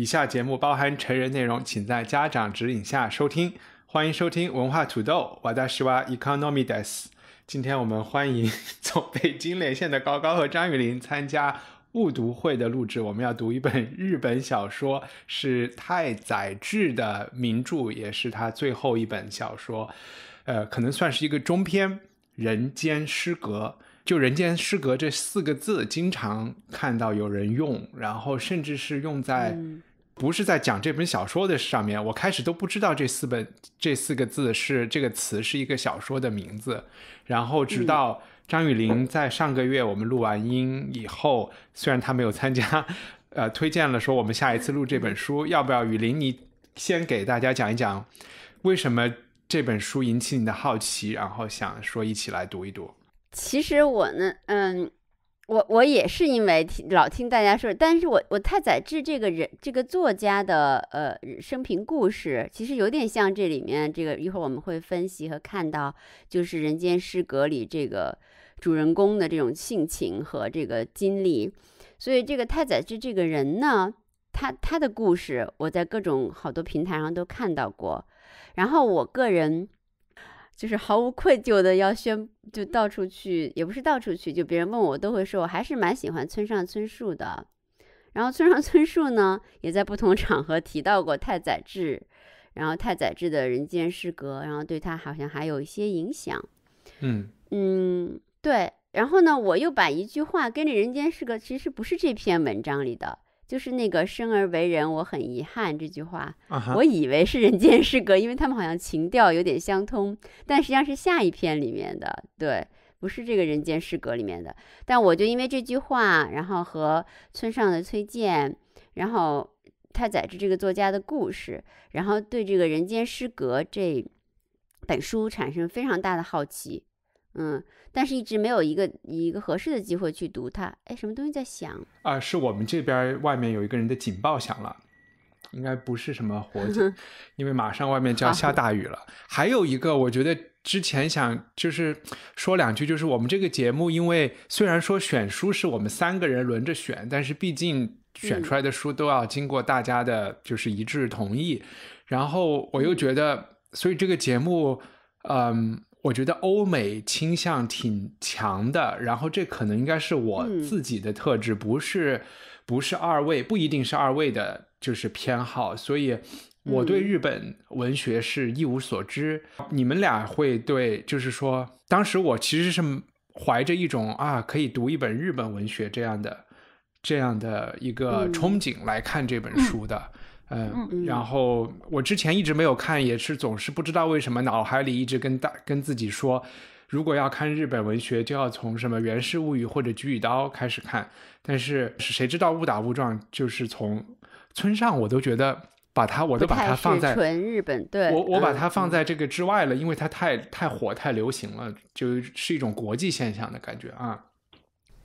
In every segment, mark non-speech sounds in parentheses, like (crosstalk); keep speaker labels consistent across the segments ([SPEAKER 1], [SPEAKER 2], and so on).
[SPEAKER 1] 以下节目包含成人内容，请在家长指引下收听。欢迎收听文化土豆，わたしだ economy d a s 今天我们欢迎 (laughs) 从北京连线的高高和张雨林参加误读会的录制。我们要读一本日本小说，是太宰治的名著，也是他最后一本小说，呃，可能算是一个中篇，《人间失格》。就《人间失格》这四个字，经常看到有人用，然后甚至是用在。不是在讲这本小说的上面，我开始都不知道这四本这四个字是这个词是一个小说的名字，然后直到张雨林在上个月我们录完音以后，虽然他没有参加，(laughs) 呃，推荐了说我们下一次录这本书要不要雨林你先给大家讲一讲，为什么这本书引起你的好奇，然后想说一起来读一读。
[SPEAKER 2] 其实我呢，嗯。我我也是因为听老听大家说，但是我我太宰治这个人，这个作家的呃生平故事，其实有点像这里面这个一会儿我们会分析和看到，就是《人间失格》里这个主人公的这种性情和这个经历，所以这个太宰治这个人呢，他他的故事我在各种好多平台上都看到过，然后我个人。就是毫无愧疚的要宣，就到处去，也不是到处去，就别人问我都会说，我还是蛮喜欢村上春树的。然后村上春树呢，也在不同场合提到过太宰治，然后太宰治的人间失格，然后对他好像还有一些影响。嗯嗯，对。然后呢，我又把一句话跟着人间失格，其实不是这篇文章里的。就是那个“生而为人，我很遗憾”这句话，我以为是《人间失格》，因为他们好像情调有点相通，但实际上是下一篇里面的，对，不是这个《人间失格》里面的。但我就因为这句话，然后和村上的崔健，然后太宰治这个作家的故事，然后对这个《人间失格》这本书产生非常大的好奇。嗯，但是一直没有一个一个合适的机会去读它。哎，什么东西在响？
[SPEAKER 1] 啊，是我们这边外面有一个人的警报响了，应该不是什么火警，(laughs) 因为马上外面就要下大雨了。还有一个，我觉得之前想就是说两句，就是我们这个节目，因为虽然说选书是我们三个人轮着选，但是毕竟选出来的书都要经过大家的就是一致同意。然后我又觉得，所以这个节目，嗯。我觉得欧美倾向挺强的，然后这可能应该是我自己的特质，不是不是二位，不一定是二位的，就是偏好。所以我对日本文学是一无所知。你们俩会对，就是说，当时我其实是怀着一种啊，可以读一本日本文学这样的这样的一个憧憬来看这本书的。嗯，然后我之前一直没有看，也是总是不知道为什么，脑海里一直跟大跟自己说，如果要看日本文学，就要从什么《源氏物语》或者《菊与刀》开始看。但是谁知道误打误撞，就是从村上，我都觉得把它，我都把它放在纯
[SPEAKER 2] 日本，对，我我把它放
[SPEAKER 1] 在这个之外了，因为它太太火太流行了，就是一种国际现象的感觉啊。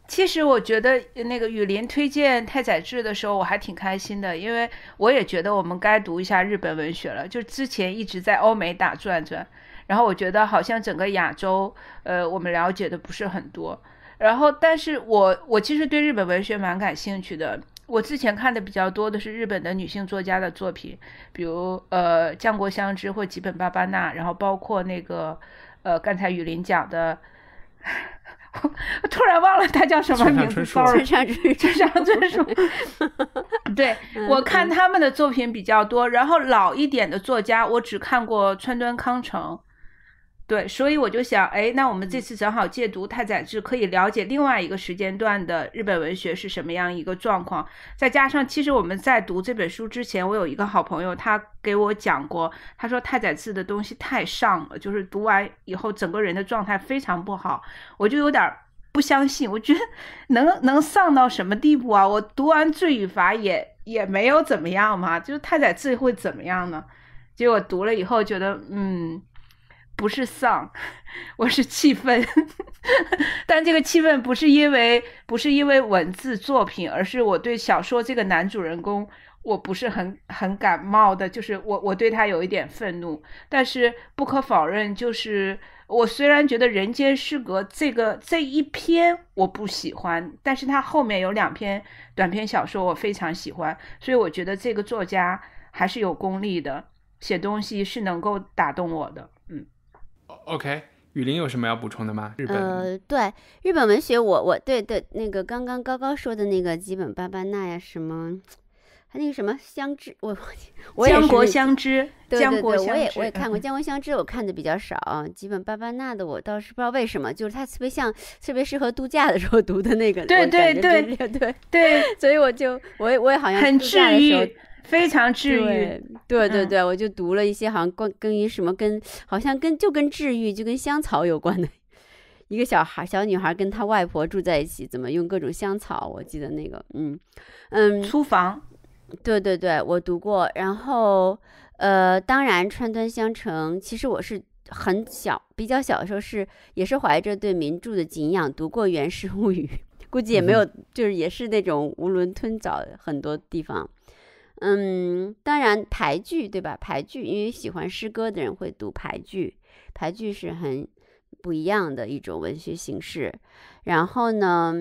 [SPEAKER 3] 其实我觉得那个雨林推荐太宰治的时候，我还挺开心的，因为我也觉得我们该读一下日本文学了。就之前一直在欧美打转转，然后我觉得好像整个亚洲，呃，我们了解的不是很多。然后，但是我我其实对日本文学蛮感兴趣的。我之前看的比较多的是日本的女性作家的作品，比如呃江国香织或吉本芭芭娜，然后包括那个呃刚才雨林讲的。(laughs) 突然忘了他叫什么名字，川上春树，川 (laughs) 上春树。对我看他们的作品比较多，然后老一点的作家，我只看过川端康成。对，所以我就想，哎，那我们这次正好借读太宰治，可以了解另外一个时间段的日本文学是什么样一个状况。再加上，其实我们在读这本书之前，我有一个好朋友，他给我讲过，他说太宰治的东西太上了，就是读完以后整个人的状态非常不好。我就有点不相信，我觉得能能上到什么地步啊？我读完《罪与罚》也也没有怎么样嘛，就是太宰治会怎么样呢？结果读了以后觉得，嗯。不是丧，我是气愤，(laughs) 但这个气愤不是因为不是因为文字作品，而是我对小说这个男主人公我不是很很感冒的，就是我我对他有一点愤怒。但是不可否认，就是我虽然觉得《人间失格》这个这一篇我不喜欢，但是他后面有两篇短篇小说我非常喜欢，所以我觉得这个作家还是有功力的，写东西是能够打动我的。
[SPEAKER 1] OK，雨林有什么要补充的吗？日本呃，
[SPEAKER 2] 对日本文学，我我对对那个刚刚高高说的那个基本巴巴纳呀什么，他那个什么相知，我 (laughs) 我江国相知，对对对，我也我也看过江国相知，我看的比较少，基本巴巴纳的我倒是不知道为什么，就是它特别像特别适合度假的时候读的那个，对对对对对，所以我就我我也好像很治愈。非常治愈，对对对，我就读了一些，好像关跟于什么跟好像跟就跟治愈就跟香草有关的一个小孩小女孩跟她外婆住在一起，怎么用各种香草，我记得那个，嗯嗯，厨房，对对对，我读过，然后呃，当然川端香成，其实我是很小比较小的时候是也是怀着对名著的敬仰读过《源氏物语》，估计也没有就是也是那种囫囵吞枣很多地方。嗯，当然排剧对吧？排剧，因为喜欢诗歌的人会读排剧，排剧是很不一样的一种文学形式。然后呢，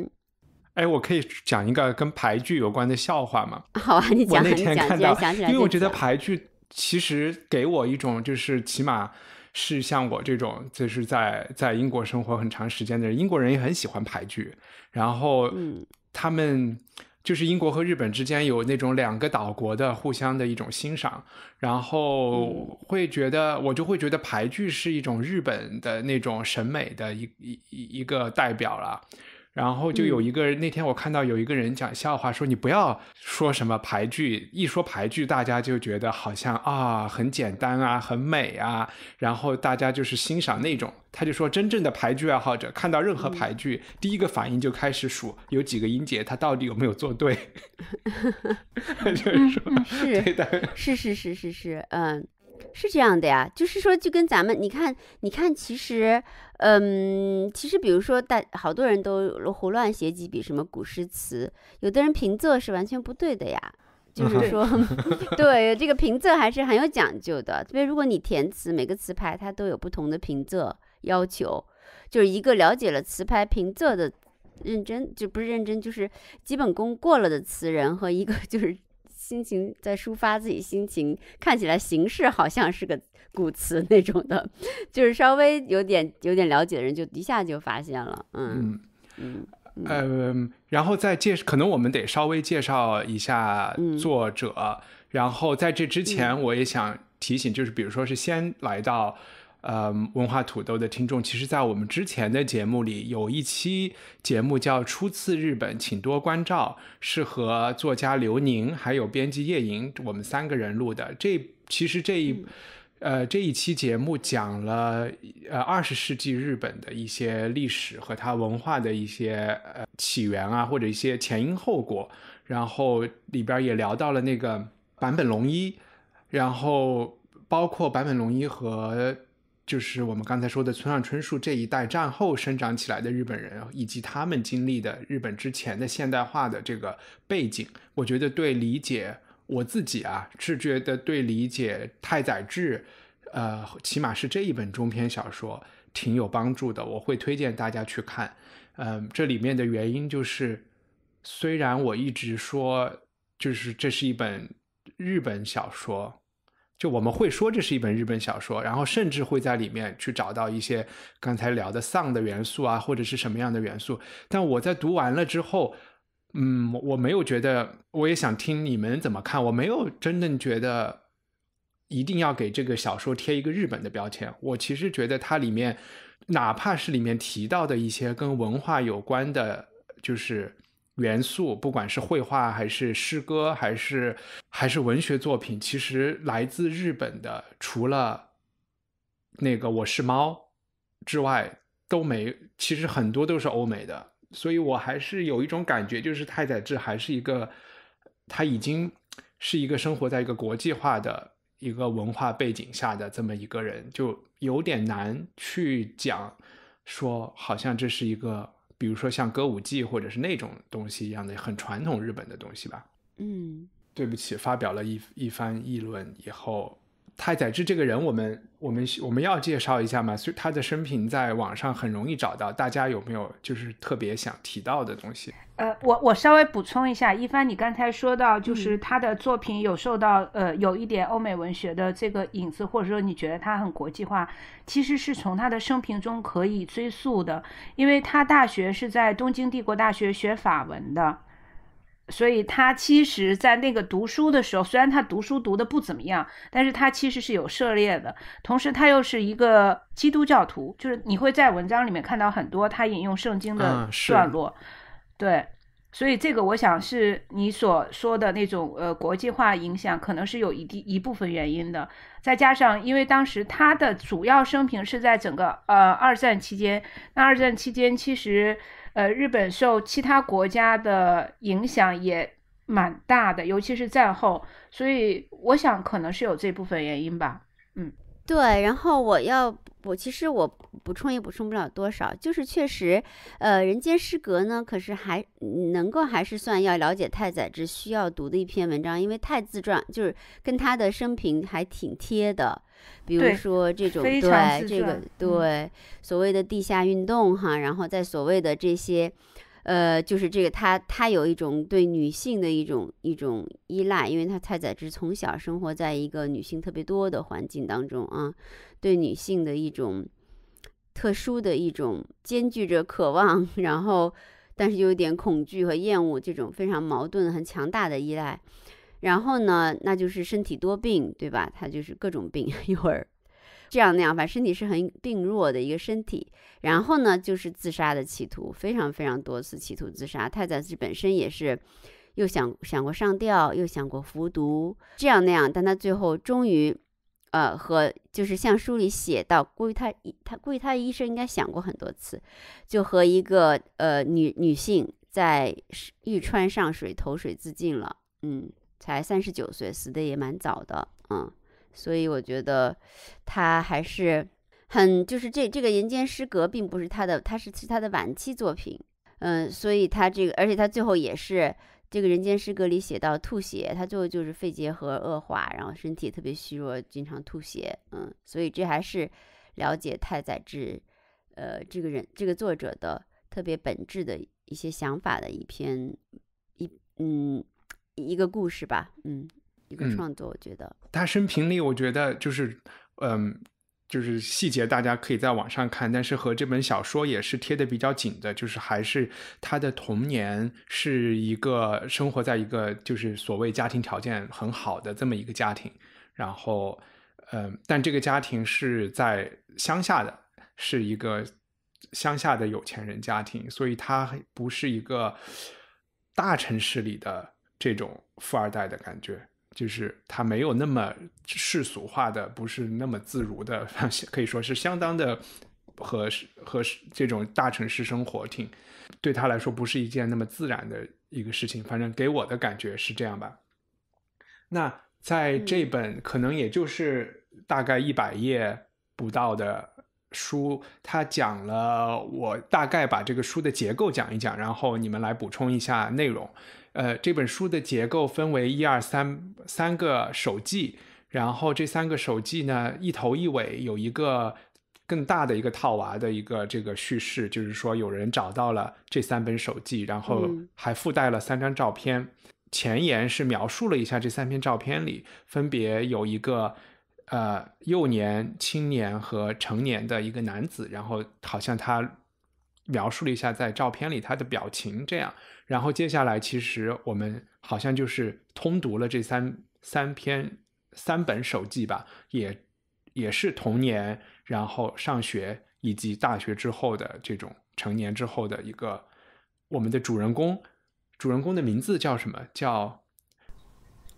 [SPEAKER 1] 哎，我可以讲一个跟排剧有关的笑话吗？好啊，你讲。我那天看到，因为我觉得排剧其实给我一种，就是起码是像我这种，就是在在英国生活很长时间的人，英国人也很喜欢排剧，然后，嗯，他们。就是英国和日本之间有那种两个岛国的互相的一种欣赏，然后会觉得我就会觉得排剧是一种日本的那种审美的一一一个代表了。然后就有一个那天我看到有一个人讲笑话，说你不要说什么排剧，一说排剧，大家就觉得好像啊很简单啊很美啊，然后大家就是欣赏那种。他就说，真正的排剧爱好者看到任何排剧，第一个反应就开始数有几个音节，他到底有没有做对。(laughs)
[SPEAKER 2] 就是说，是是是是是是，嗯，是这样的呀，就是说就跟咱们你看你看其实。嗯，其实比如说，大好多人都胡乱写几笔什么古诗词，有的人平仄是完全不对的呀。就是说，
[SPEAKER 4] (laughs)
[SPEAKER 2] 对这个平仄还是很有讲究的。因为如果你填词，每个词牌它都有不同的平仄要求，就是一个了解了词牌平仄的认真，就不是认真，就是基本功过了的词人和一个 (laughs) 就是。心情在抒发自己心情，看起来形式好像是个古词那种的，(laughs) 就是稍微有点有点了解的人就一下就发现了，
[SPEAKER 1] 嗯嗯嗯。然后再介，可能我们得稍微介绍一下作者。然后在这之前，我也想提醒，就是比如说是先来到。呃，文化土豆的听众，其实在我们之前的节目里有一期节目叫《初次日本，请多关照》，是和作家刘宁还有编辑叶莹我们三个人录的。这其实这一呃这一期节目讲了呃二十世纪日本的一些历史和它文化的一些呃起源啊，或者一些前因后果。然后里边也聊到了那个坂本龙一，然后包括坂本龙一和。就是我们刚才说的村上春树这一代战后生长起来的日本人，以及他们经历的日本之前的现代化的这个背景，我觉得对理解我自己啊，是觉得对理解太宰治，呃，起码是这一本中篇小说挺有帮助的。我会推荐大家去看。嗯，这里面的原因就是，虽然我一直说，就是这是一本日本小说。就我们会说这是一本日本小说，然后甚至会在里面去找到一些刚才聊的丧的元素啊，或者是什么样的元素。但我在读完了之后，嗯，我没有觉得，我也想听你们怎么看，我没有真正觉得一定要给这个小说贴一个日本的标签。我其实觉得它里面，哪怕是里面提到的一些跟文化有关的，就是。元素，不管是绘画还是诗歌，还是还是文学作品，其实来自日本的，除了那个我是猫之外，都没。其实很多都是欧美的，所以我还是有一种感觉，就是太宰治还是一个，他已经是一个生活在一个国际化的一个文化背景下的这么一个人，就有点难去讲，说好像这是一个。比如说像歌舞伎或者是那种东西一样的很传统日本的东西吧。嗯，对不起，发表了一一番议论以后。太宰治这个人，我们我们我们要介绍一下嘛，所以他的生平在网上很容易找到。大家有没有就是特别想提到的东西？
[SPEAKER 3] 呃，我我稍微补充一下，一帆，你刚才说到就是他的作品有受到呃有一点欧美文学的这个影子，或者说你觉得他很国际化，其实是从他的生平中可以追溯的，因为他大学是在东京帝国大学学法文的。所以他其实，在那个读书的时候，虽然他读书读的不怎么样，但是他其实是有涉猎的。同时，他又是一个基督教徒，就是你会在文章里面看到很多他引用圣经的段落。对，所以这个我想是你所说的那种呃国际化影响，可能是有一定一部分原因的。再加上，因为当时他的主要生平是在整个呃二战期间，那二战期间其实。呃，日本受其他国家的影响也蛮大的，尤其是战后，所以我想可能是有这
[SPEAKER 2] 部分原因
[SPEAKER 3] 吧。嗯，
[SPEAKER 2] 对。然后我要，我其实我补充也补充不了多少，就是确实，呃，人间失格呢，可是还能够还是算要了解太宰治需要读的一篇文章，因为太自传就是跟他的生平还挺贴的。比如说这种对这个对所谓的地下运动哈，然后在所谓的这些，呃，就是这个他他有一种对女性的一种一种依赖，因为他太宰治从小生活在一个女性特别多的环境当中啊，对女性的一种特殊的一种兼具着渴望，然后但是又有点恐惧和厌恶，这种非常矛盾很强大的依赖。然后呢，那就是身体多病，对吧？他就是各种病，一会儿这样那样，反正身体是很病弱的一个身体。然后呢，就是自杀的企图，非常非常多次企图自杀。太宰治本身也是，又想想过上吊，又想过服毒，这样那样。但他最后终于，呃，和就是像书里写到，估计他他估计他一生应该想过很多次，就和一个呃女女性在玉川上水投水自尽了，嗯。才三十九岁，死的也蛮早的，嗯，所以我觉得他还是很就是这这个《人间失格》并不是他的，他是是他的晚期作品，嗯，所以他这个，而且他最后也是这个《人间失格》里写到吐血，他最后就是肺结核恶化，然后身体特别虚弱，经常吐血，嗯，所以这还是了解太宰治，呃，这个人这个作者的特别本质的一些想法的一篇一嗯。一个故事吧，嗯，一个创作，我觉得
[SPEAKER 1] 他生平里，我觉得就是，嗯，就是细节，大家可以在网上看，但是和这本小说也是贴的比较紧的，就是还是他的童年是一个生活在一个就是所谓家庭条件很好的这么一个家庭，然后，嗯，但这个家庭是在乡下的，是一个乡下的有钱人家庭，所以他不是一个大城市里的。这种富二代的感觉，就是他没有那么世俗化的，不是那么自如的，(laughs) 可以说是相当的和和这种大城市生活挺对他来说不是一件那么自然的一个事情。反正给我的感觉是这样吧。那在这本可能也就是大概一百页不到的书，他讲了，我大概把这个书的结构讲一讲，然后你们来补充一下内容。呃，这本书的结构分为一二三三个手记，然后这三个手记呢，一头一尾有一个更大的一个套娃的一个这个叙事，就是说有人找到了这三本手记，然后还附带了三张照片。前言是描述了一下这三篇照片里分别有一个呃幼年、青年和成年的一个男子，然后好像他。描述了一下在照片里他的表情，这样，然后接下来其实我们好像就是通读了这三三篇三本手记吧，也也是童年，然后上学以及大学之后的这种成年之后的一个，我们的主人公，主人公的名字叫什么？叫，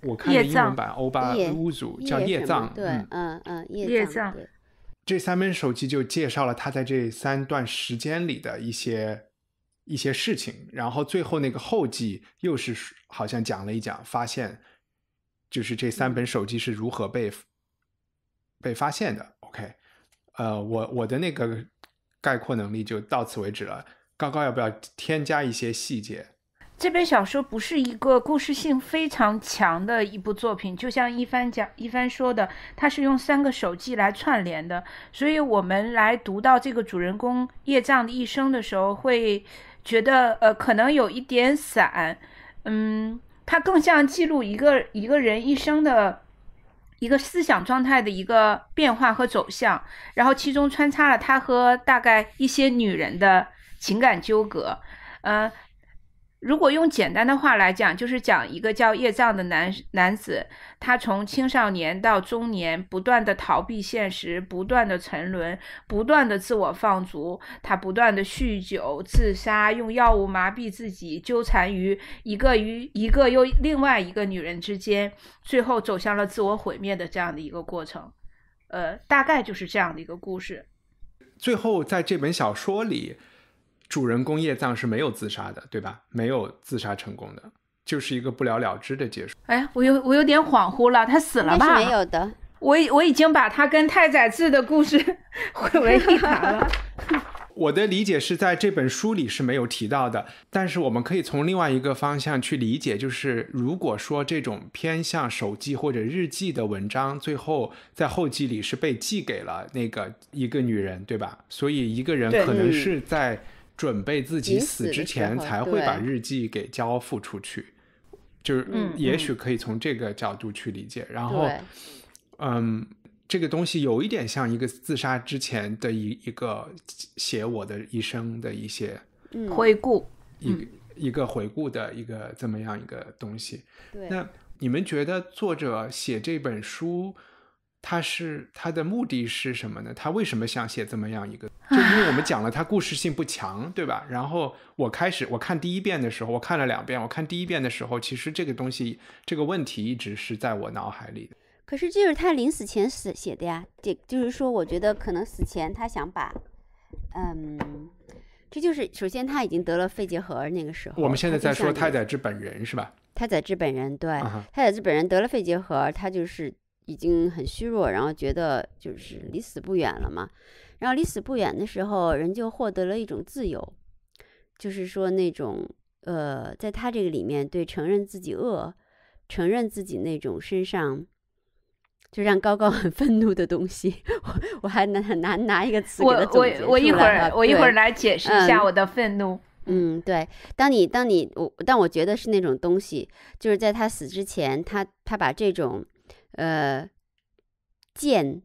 [SPEAKER 1] 我看的英文版欧巴乌组叫叶藏，对，
[SPEAKER 2] 嗯嗯，叶藏。
[SPEAKER 1] 这三本手机就介绍了他在这三段时间里的一些一些事情，然后最后那个后记又是好像讲了一讲发现，就是这三本手机是如何被被发现的。OK，呃，我我的那个概括能力就到此为止了。高高要不要添加一些细节？
[SPEAKER 3] 这本小说不是一个故事性非常强的一部作品，就像一帆讲、一帆说的，它是用三个手机来串联的。所以，我们来读到这个主人公叶障的一生的时候，会觉得，呃，可能有一点散。嗯，它更像记录一个一个人一生的一个思想状态的一个变化和走向，然后其中穿插了他和大概一些女人的情感纠葛，呃。如果用简单的话来讲，就是讲一个叫叶藏的男男子，他从青少年到中年，不断的逃避现实，不断的沉沦，不断的自我放逐，他不断的酗酒、自杀，用药物麻痹自己，纠缠于一个与一个又另外一个女人之间，最后走向了自我毁灭的这样的一个过程。呃，大概就是这样的一个故事。
[SPEAKER 1] 最后，在这本小说里。主人公叶藏是没有自杀的，对吧？没有自杀成功的，就是一个不了了之的结束。
[SPEAKER 3] 哎，我有我有点恍惚了，他死了吧？没有的，我我已经把他跟太宰治的故事 (laughs) 混为一谈了。
[SPEAKER 1] (laughs) 我的理解是在这本书里是没有提到的，但是我们可以从另外一个方向去理解，就是如果说这种偏向手记或者日记的文章，最后在后记里是被寄给了那个一个女人，对吧？所以一个人可能是在。准备自己死之前才会把日记给交付出去，就是也许可以从这个角度去理解。然后，嗯，这个东西有一点像一个自杀之前的一一个写我的一生的一些回顾，一一个回顾的一个这么样一个东西。那你们觉得作者写这本书？他是他的目的是什么呢？他为什么想写这么样一个？就因为我们讲了他故事性不强，对吧？然后我开始我看第一遍的时候，我看了两遍。我看第一遍的时候，其实这个东西这个问题一直是在我脑海里的。
[SPEAKER 2] 可是，就是他临死前死写的呀，这就是说，我觉得可能死前他想把，嗯，这就是首先他已经得了肺结核，那个
[SPEAKER 1] 时候。我们现在在说太宰治本人是吧？
[SPEAKER 2] 太宰治本人，对，太宰治本人得了肺结核，他就是。已经很虚弱，然后觉得就是离死不远了嘛。然后离死不远的时候，人就获得了一种自由，就是说那种呃，在他这个里面，对承认自己恶，承认自己那种身上，就让高高很愤怒的东西，(laughs) 我我还能拿拿一个词我他总我一会我一会儿来解释一下我的愤怒。嗯，对。当你当你我但我觉得是那种东西，就是在他死之前，他他把这种。呃，贱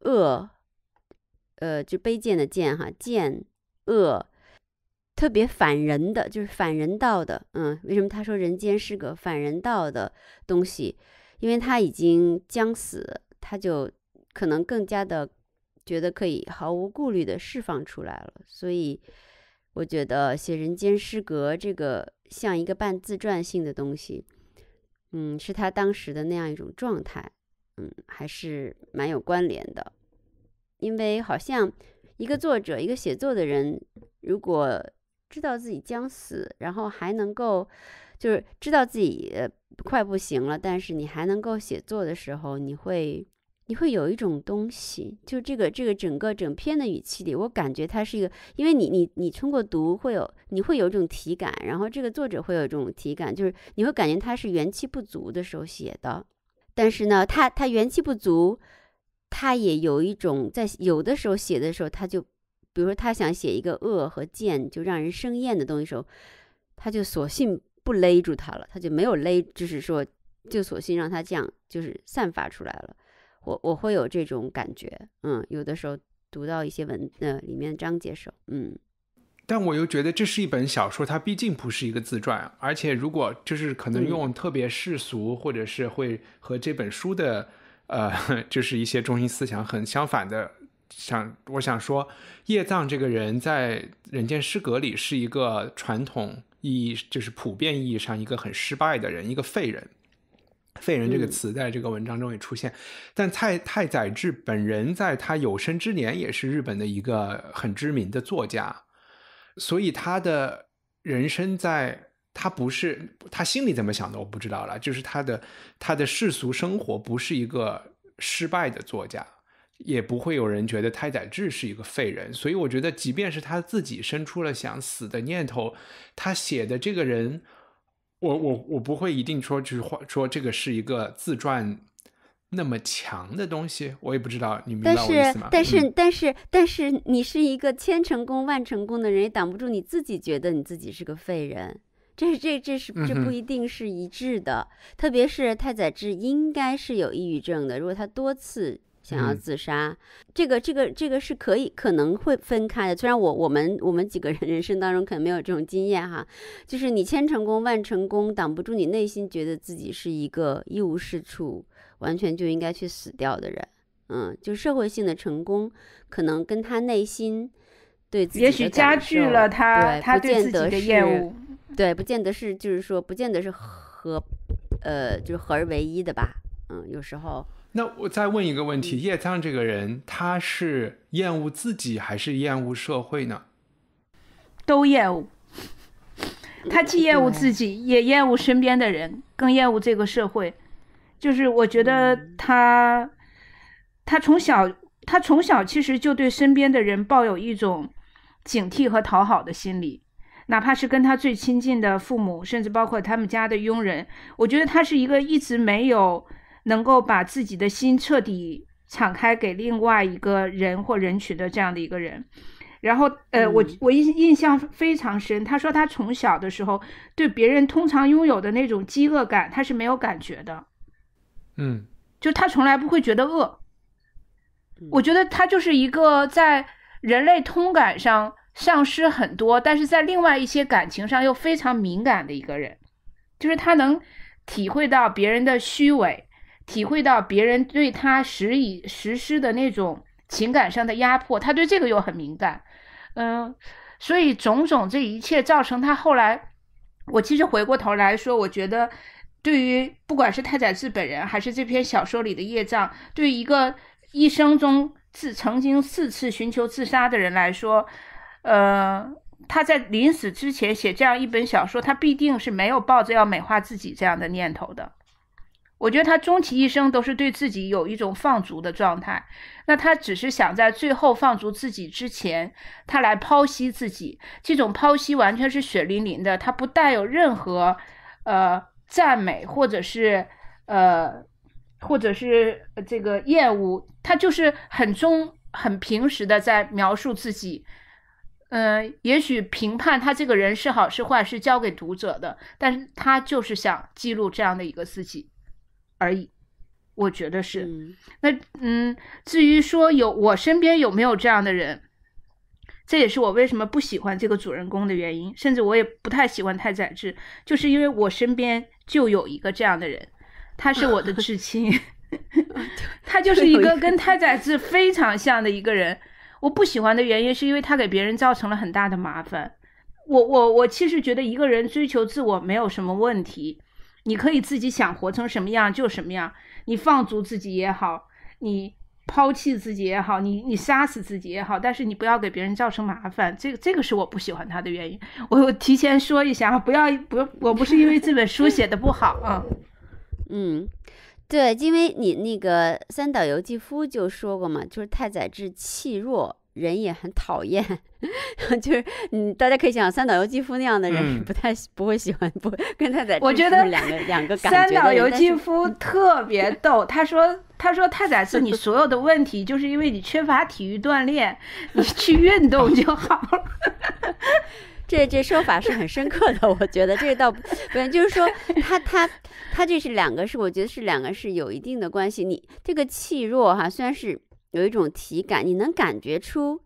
[SPEAKER 2] 恶，呃，就卑贱的贱哈，贱恶，特别反人的，就是反人道的。嗯，为什么他说人间是个反人道的东西？因为他已经将死，他就可能更加的觉得可以毫无顾虑的释放出来了。所以，我觉得写《人间失格》这个像一个半自传性的东西。嗯，是他当时的那样一种状态，嗯，还是蛮有关联的，因为好像一个作者，一个写作的人，如果知道自己将死，然后还能够，就是知道自己快不行了，但是你还能够写作的时候，你会。你会有一种东西，就这个这个整个整篇的语气里，我感觉它是一个，因为你你你通过读会有你会有一种体感，然后这个作者会有这种体感，就是你会感觉他是元气不足的时候写的，但是呢，他他元气不足，他也有一种在有的时候写的时候，他就比如说他想写一个恶和贱就让人生厌的东西时候，他就索性不勒住他了，他就没有勒，就是说就索性让他这样就是散发出来了。我我会有这种感觉，嗯，有的时候读到一些文呃里面章节时，
[SPEAKER 1] 嗯，但我又觉得这是一本小说，它毕竟不是一个自传，而且如果就是可能用特别世俗或者是会和这本书的呃 (laughs) 就是一些中心思想很相反的，想我想说叶藏这个人在《人间失格》里是一个传统意义就是普遍意义上一个很失败的人，一个废人。“废人”这个词在这个文章中也出现，但太太宰治本人在他有生之年也是日本的一个很知名的作家，所以他的人生在他不是他心里怎么想的我不知道了，就是他的他的世俗生活不是一个失败的作家，也不会有人觉得太宰治是一个废人，所以我觉得即便是他自己生出了想死的念头，他写的这个人。我我我不会一定说就是说这个是一个自传那么强的东西，我也不知道你明白我意思吗？但是但是
[SPEAKER 2] 但是但是你是一个千成功万成功的人，也挡不住你自己觉得你自己是个废人，这这这是这不一定是一致的。特别是太宰治应该是有抑郁症的，如果他多次。想要自杀，这个、这个、这个是可以可能会分开的。虽然我、我们、我们几个人人生当中可能没有这种经验哈，就是你千成功万成功，挡不住你内心觉得自己是一个一无是处，完全就应该去死掉的人。嗯，就社会性的成功，可能跟他内心对自己的加剧了他他对自己的厌恶。对，不见得是，就是说，不见得是合，呃，就是合而为一的吧。
[SPEAKER 1] 嗯，有时候。那我再问一个问题：叶藏这个人，他是厌恶自己，还是厌恶社会呢？
[SPEAKER 3] 都厌恶。他既厌恶自己，也厌恶身边的人，更厌恶这个社会。就是我觉得他，他从小，他从小其实就对身边的人抱有一种警惕和讨好的心理，哪怕是跟他最亲近的父母，甚至包括他们家的佣人，我觉得他是一个一直没有。能够把自己的心彻底敞开给另外一个人或人群的这样的一个人，然后呃，我我印印象非常深。他说他从小的时候对别人通常拥有的那种饥饿感，他是没有感觉的。嗯，就他从来不会觉得饿。我觉得他就是一个在人类通感上丧失很多，但是在另外一些感情上又非常敏感的一个人。就是他能体会到别人的虚伪。体会到别人对他施以实施的那种情感上的压迫，他对这个又很敏感，嗯，所以种种这一切造成他后来，我其实回过头来说，我觉得，对于不管是太宰治本人还是这篇小说里的业障，对于一个一生中自曾经四次寻求自杀的人来说，呃，他在临死之前写这样一本小说，他必定是没有抱着要美化自己这样的念头的。我觉得他终其一生都是对自己有一种放逐的状态，那他只是想在最后放逐自己之前，他来剖析自己。这种剖析完全是血淋淋的，他不带有任何，呃，赞美或者是呃，或者是这个厌恶，他就是很中很平实的在描述自己。嗯，也许评判他这个人是好是坏是交给读者的，但是他就是想记录这样的一个自己。而已，我觉得是。那嗯，至于说有我身边有没有这样的人，这也是我为什么不喜欢这个主人公的原因。甚至我也不太喜欢太宰治，就是因为我身边就有一个这样的人，他是我的至亲，(laughs) 他就是一个跟太宰治非常像的一个人。我不喜欢的原因是因为他给别人造成了很大的麻烦。我我我其实觉得一个人追求自我没有什么问题。你可以自己想活成什么样就什么样，你放逐自己也好，你抛弃自己也好，你你杀死自己也好，但是你不要给别人造成麻烦。这个这个是我不喜欢他的原因，我提前说一下啊，不要不，我不是因为这本书写的不好啊，
[SPEAKER 2] (laughs) 嗯，对，因为你那个三岛由纪夫就说过嘛，就是太宰治气弱。人也很讨厌，(laughs) 就是嗯，大家可以想三岛由纪夫那样的人不太不会喜欢不跟太宰。我觉得两个两个感觉。三岛由纪夫
[SPEAKER 3] 特别逗，他说他说太宰是你所有的问题，就是因为你缺乏体育锻炼，
[SPEAKER 2] 你去运动就好了。(laughs) 这这说法是很深刻的，我觉得这倒不就是说他他他这是两个是我觉得是两个是有一定的关系。你这个气弱哈，虽然是。有一种体感，你能感觉出，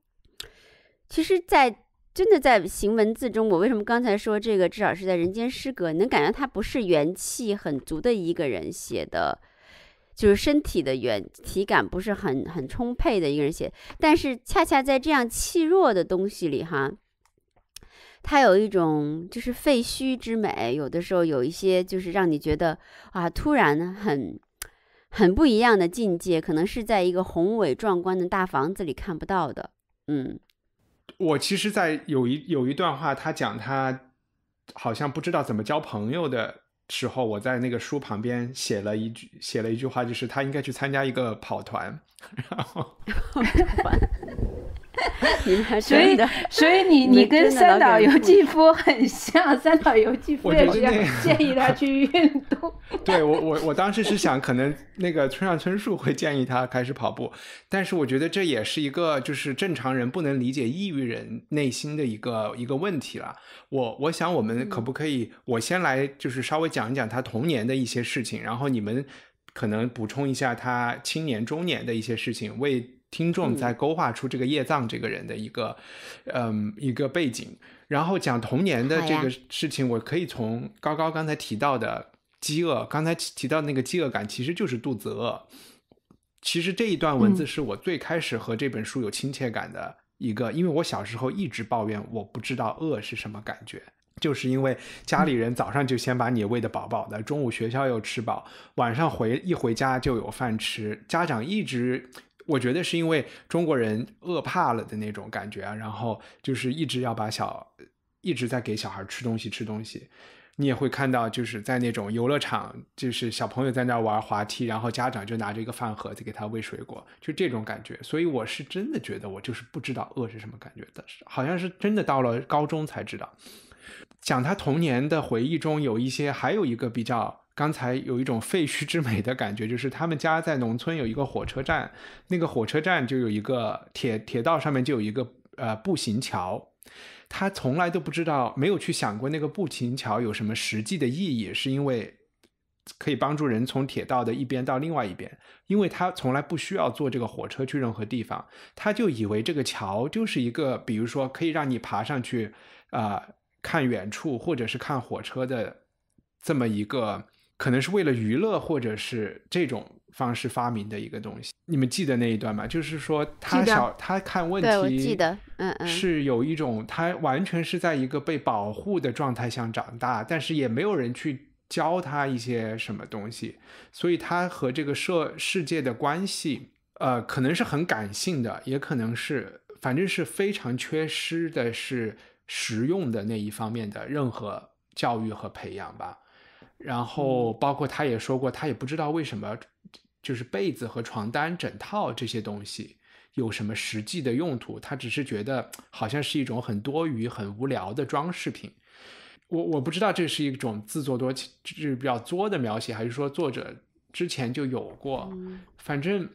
[SPEAKER 2] 其实，在真的在行文字中，我为什么刚才说这个，至少是在人间失格，能感觉他不是元气很足的一个人写的，就是身体的元体感不是很很充沛的一个人写，但是恰恰在这样气弱的东西里，哈，它有一种就是废墟之美，有的时候有一些就是让你觉得啊，突然很。很不一样的境界，可能是在一个宏伟壮观的大房子里看不到的。
[SPEAKER 1] 嗯，我其实，在有一有一段话，他讲他好像不知道怎么交朋友的时候，我在那个书旁边写了一句，写了一句话，就是他应该去参加一个跑团，然后。
[SPEAKER 2] (laughs) 所以，所以你你跟三岛由纪
[SPEAKER 3] 夫很像，三岛由纪夫也是 (laughs) 建议他去运动。
[SPEAKER 1] (laughs) 对我，我我当时是想，可能那个村上春树会建议他开始跑步，但是我觉得这也是一个就是正常人不能理解抑郁人内心的一个一个问题了。我我想，我们可不可以我先来就是稍微讲一讲他童年的一些事情，然后你们可能补充一下他青年、中年的一些事情为。听众在勾画出这个叶藏这个人的一个，嗯，一个背景，然后讲童年的这个事情。我可以从高高刚才提到的饥饿，刚才提到那个饥饿感，其实就是肚子饿。其实这一段文字是我最开始和这本书有亲切感的一个，因为我小时候一直抱怨我不知道饿是什么感觉，就是因为家里人早上就先把你喂的饱饱的，中午学校又吃饱，晚上回一回家就有饭吃，家长一直。我觉得是因为中国人饿怕了的那种感觉啊，然后就是一直要把小，一直在给小孩吃东西吃东西，你也会看到就是在那种游乐场，就是小朋友在那玩滑梯，然后家长就拿着一个饭盒子给他喂水果，就这种感觉。所以我是真的觉得我就是不知道饿是什么感觉的，好像是真的到了高中才知道。讲他童年的回忆中有一些，还有一个比较。刚才有一种废墟之美的感觉，就是他们家在农村有一个火车站，那个火车站就有一个铁铁道上面就有一个呃步行桥，他从来都不知道没有去想过那个步行桥有什么实际的意义，是因为可以帮助人从铁道的一边到另外一边，因为他从来不需要坐这个火车去任何地方，他就以为这个桥就是一个，比如说可以让你爬上去啊看远处或者是看火车的这么一个。可能是为了娱乐，或者是这种方式发明的一个东西。你们记得那一段吗？就是说他小，他看问题，记得，
[SPEAKER 2] 嗯嗯，是
[SPEAKER 1] 有一种他完全是在一个被保护的状态下长大，但是也没有人去教他一些什么东西，所以他和这个社世界的关系，呃，可能是很感性的，也可能是，反正是非常缺失的是实用的那一方面的任何教育和培养吧。然后，包括他也说过，他也不知道为什么，就是被子和床单、枕套这些东西有什么实际的用途，他只是觉得好像是一种很多余、很无聊的装饰品。我我不知道这是一种自作多情，就是比较作的描写，还是说作者之前就有过。反正。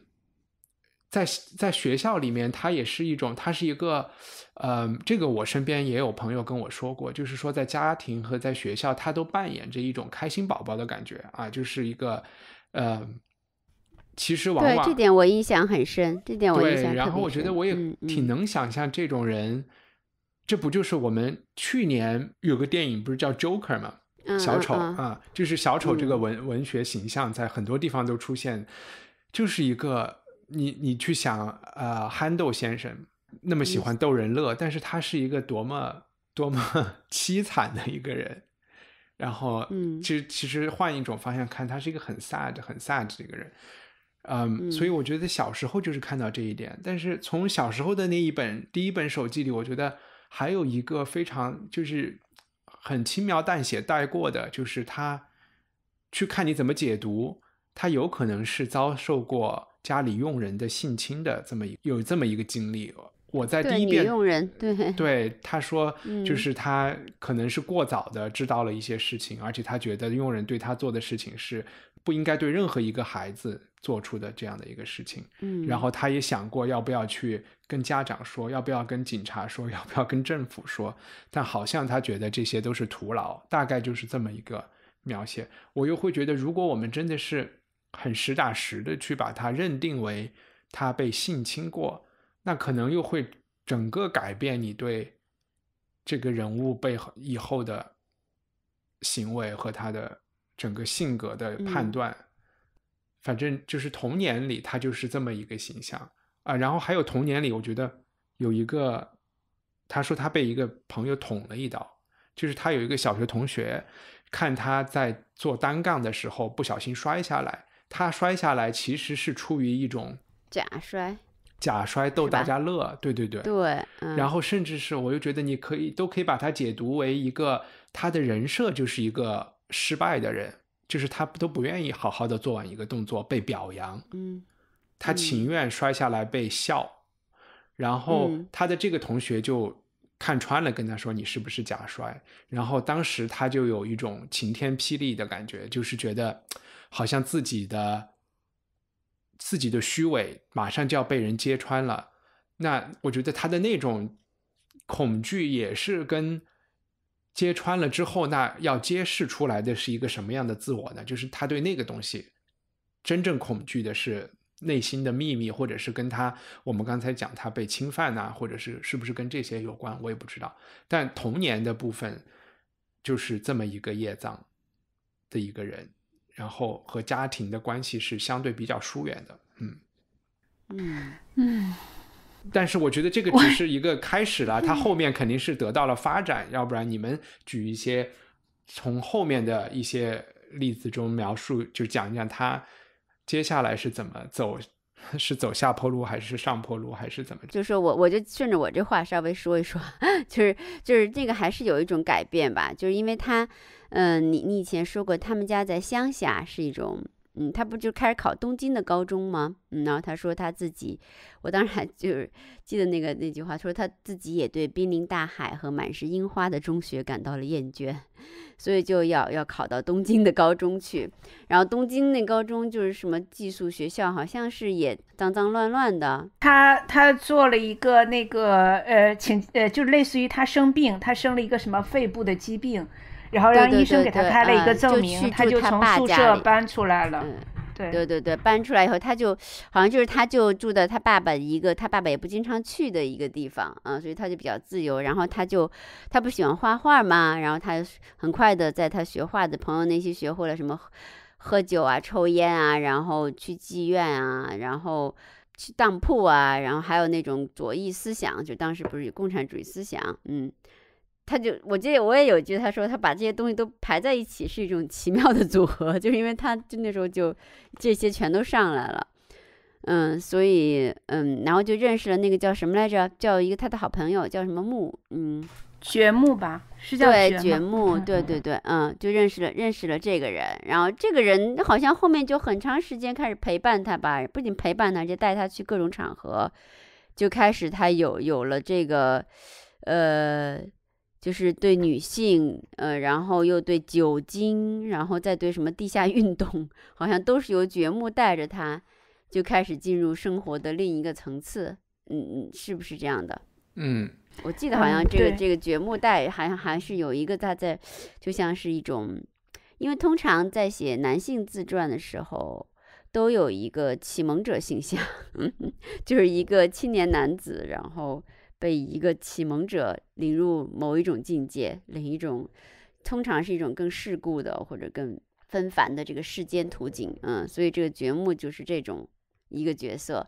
[SPEAKER 1] 在在学校里面，他也是一种，他是一个，呃，这个我身边也有朋友跟我说过，就是说在家庭和在学校，他都扮演着一种开心宝宝的感觉啊，就是一个，呃，其实往往对这
[SPEAKER 2] 点我印象很深，这点我印象特深。然后我觉得
[SPEAKER 1] 我也挺能想象这种人，这不就是我们去年有个电影不是叫《Joker》嘛，小丑啊，就是小丑这个文文学形象在很多地方都出现，就是一个。你你去想，呃，憨豆先生那么喜欢逗人乐，但是他是一个多么多么 (laughs) 凄惨的一个人。然后，嗯，其实其实换一种方向看，他是一个很 sad 很 sad 的一个人。嗯，所以我觉得小时候就是看到这一点。但是从小时候的那一本第一本手记里，我觉得还有一个非常就是很轻描淡写带过的，就是他去看你怎么解读，他有可能是遭受过。家里佣人的性侵的这么一有这么一个经历，我在第一遍对佣
[SPEAKER 2] 人对
[SPEAKER 1] 对他说，就是他可能是过早的知道了一些事情，而且他觉得佣人对他做的事情是不应该对任何一个孩子做出的这样的一个事情，嗯，然后他也想过要不要去跟家长说，要不要跟警察说，要不要跟政府说，但好像他觉得这些都是徒劳，大概就是这么一个描写。我又会觉得，如果我们真的是。很实打实的去把他认定为他被性侵过，那可能又会整个改变你对这个人物背后以后的行为和他的整个性格的判断。反正就是童年里他就是这么一个形象啊。然后还有童年里，我觉得有一个他说他被一个朋友捅了一刀，就是他有一个小学同学看他在做单杠的时候不小心摔下来。他摔下来其实是出于一种
[SPEAKER 2] 假摔，
[SPEAKER 1] 假摔逗大家乐，对对对，
[SPEAKER 2] 对，嗯。然后
[SPEAKER 1] 甚至是，我又觉得你可以都可以把它解读为一个他的人设就是一个失败的人，就是他都不愿意好好的做完一个动作被表扬，嗯，他情愿摔下来被笑。然后他的这个同学就看穿了，跟他说你是不是假摔？然后当时他就有一种晴天霹雳的感觉，就是觉得。好像自己的自己的虚伪马上就要被人揭穿了，那我觉得他的那种恐惧也是跟揭穿了之后，那要揭示出来的是一个什么样的自我呢？就是他对那个东西真正恐惧的是内心的秘密，或者是跟他我们刚才讲他被侵犯啊，或者是是不是跟这些有关，我也不知道。但童年的部分就是这么一个业障的一个人。然后和家庭的关系是相对比较疏远的，嗯，
[SPEAKER 4] 嗯嗯。
[SPEAKER 1] 但是我觉得这个只是一个开始啦，他后面肯定是得到了发展，要不然你们举一些从后面的一些例子中描述，就讲一讲他接下来是怎么走，是走下坡路还是上坡路，还是怎么？
[SPEAKER 2] 就是我我就顺着我这话稍微说一说，(laughs) 就是就是这个还是有一种改变吧，就是因为他。嗯，你你以前说过，他们家在乡下是一种，嗯，他不就开始考东京的高中吗？嗯，然后他说他自己，我当时还就是 (laughs) 记得那个那句话，说他自己也对濒临大海和满是樱花的中学感到了厌倦，(laughs) 所以就要要考到东京的高中去。然后东京那高中就是什么寄宿学校，好像是也脏脏乱乱的。他他做了一个那个
[SPEAKER 3] 呃，请呃，就类似于他生病，他生了一个什么肺部的疾病。然后让医生给他开了一个证明，他就从宿舍搬出来了。嗯，
[SPEAKER 2] 对，对对对，搬出来以后，他就好像就是他就住在他爸爸一个他爸爸也不经常去的一个地方啊，所以他就比较自由。然后他就他不喜欢画画嘛，然后他很快的在他学画的朋友那些学会了什么喝酒啊、抽烟啊，然后去妓院啊，然后去当铺啊，然后还有那种左翼思想，就当时不是有共产主义思想，嗯。他就我记得我也有句他说他把这些东西都排在一起是一种奇妙的组合，(laughs) 就是因为他就那时候就这些全都上来了，嗯，所以嗯，然后就认识了那个叫什么来着，叫一个他的好朋友叫什么木，嗯，掘木吧，是叫掘木，对对对，嗯，就认识了认识了这个人，然后这个人好像后面就很长时间开始陪伴他吧，不仅陪伴他，就带他去各种场合，就开始他有有了这个，呃。就是对女性，呃，然后又对酒精，然后再对什么地下运动，好像都是由掘墓带着他，就开始进入生活的另一个层次。嗯嗯，是不是这样的？嗯，我记得好像这个这个掘墓带，好像还是有一个他在，就像是一种，因为通常在写男性自传的时候，都有一个启蒙者形象，(laughs) 就是一个青年男子，然后。被一个启蒙者领入某一种境界，领一种，通常是一种更世故的或者更纷繁的这个世间图景，嗯，所以这个觉目就是这种一个角色。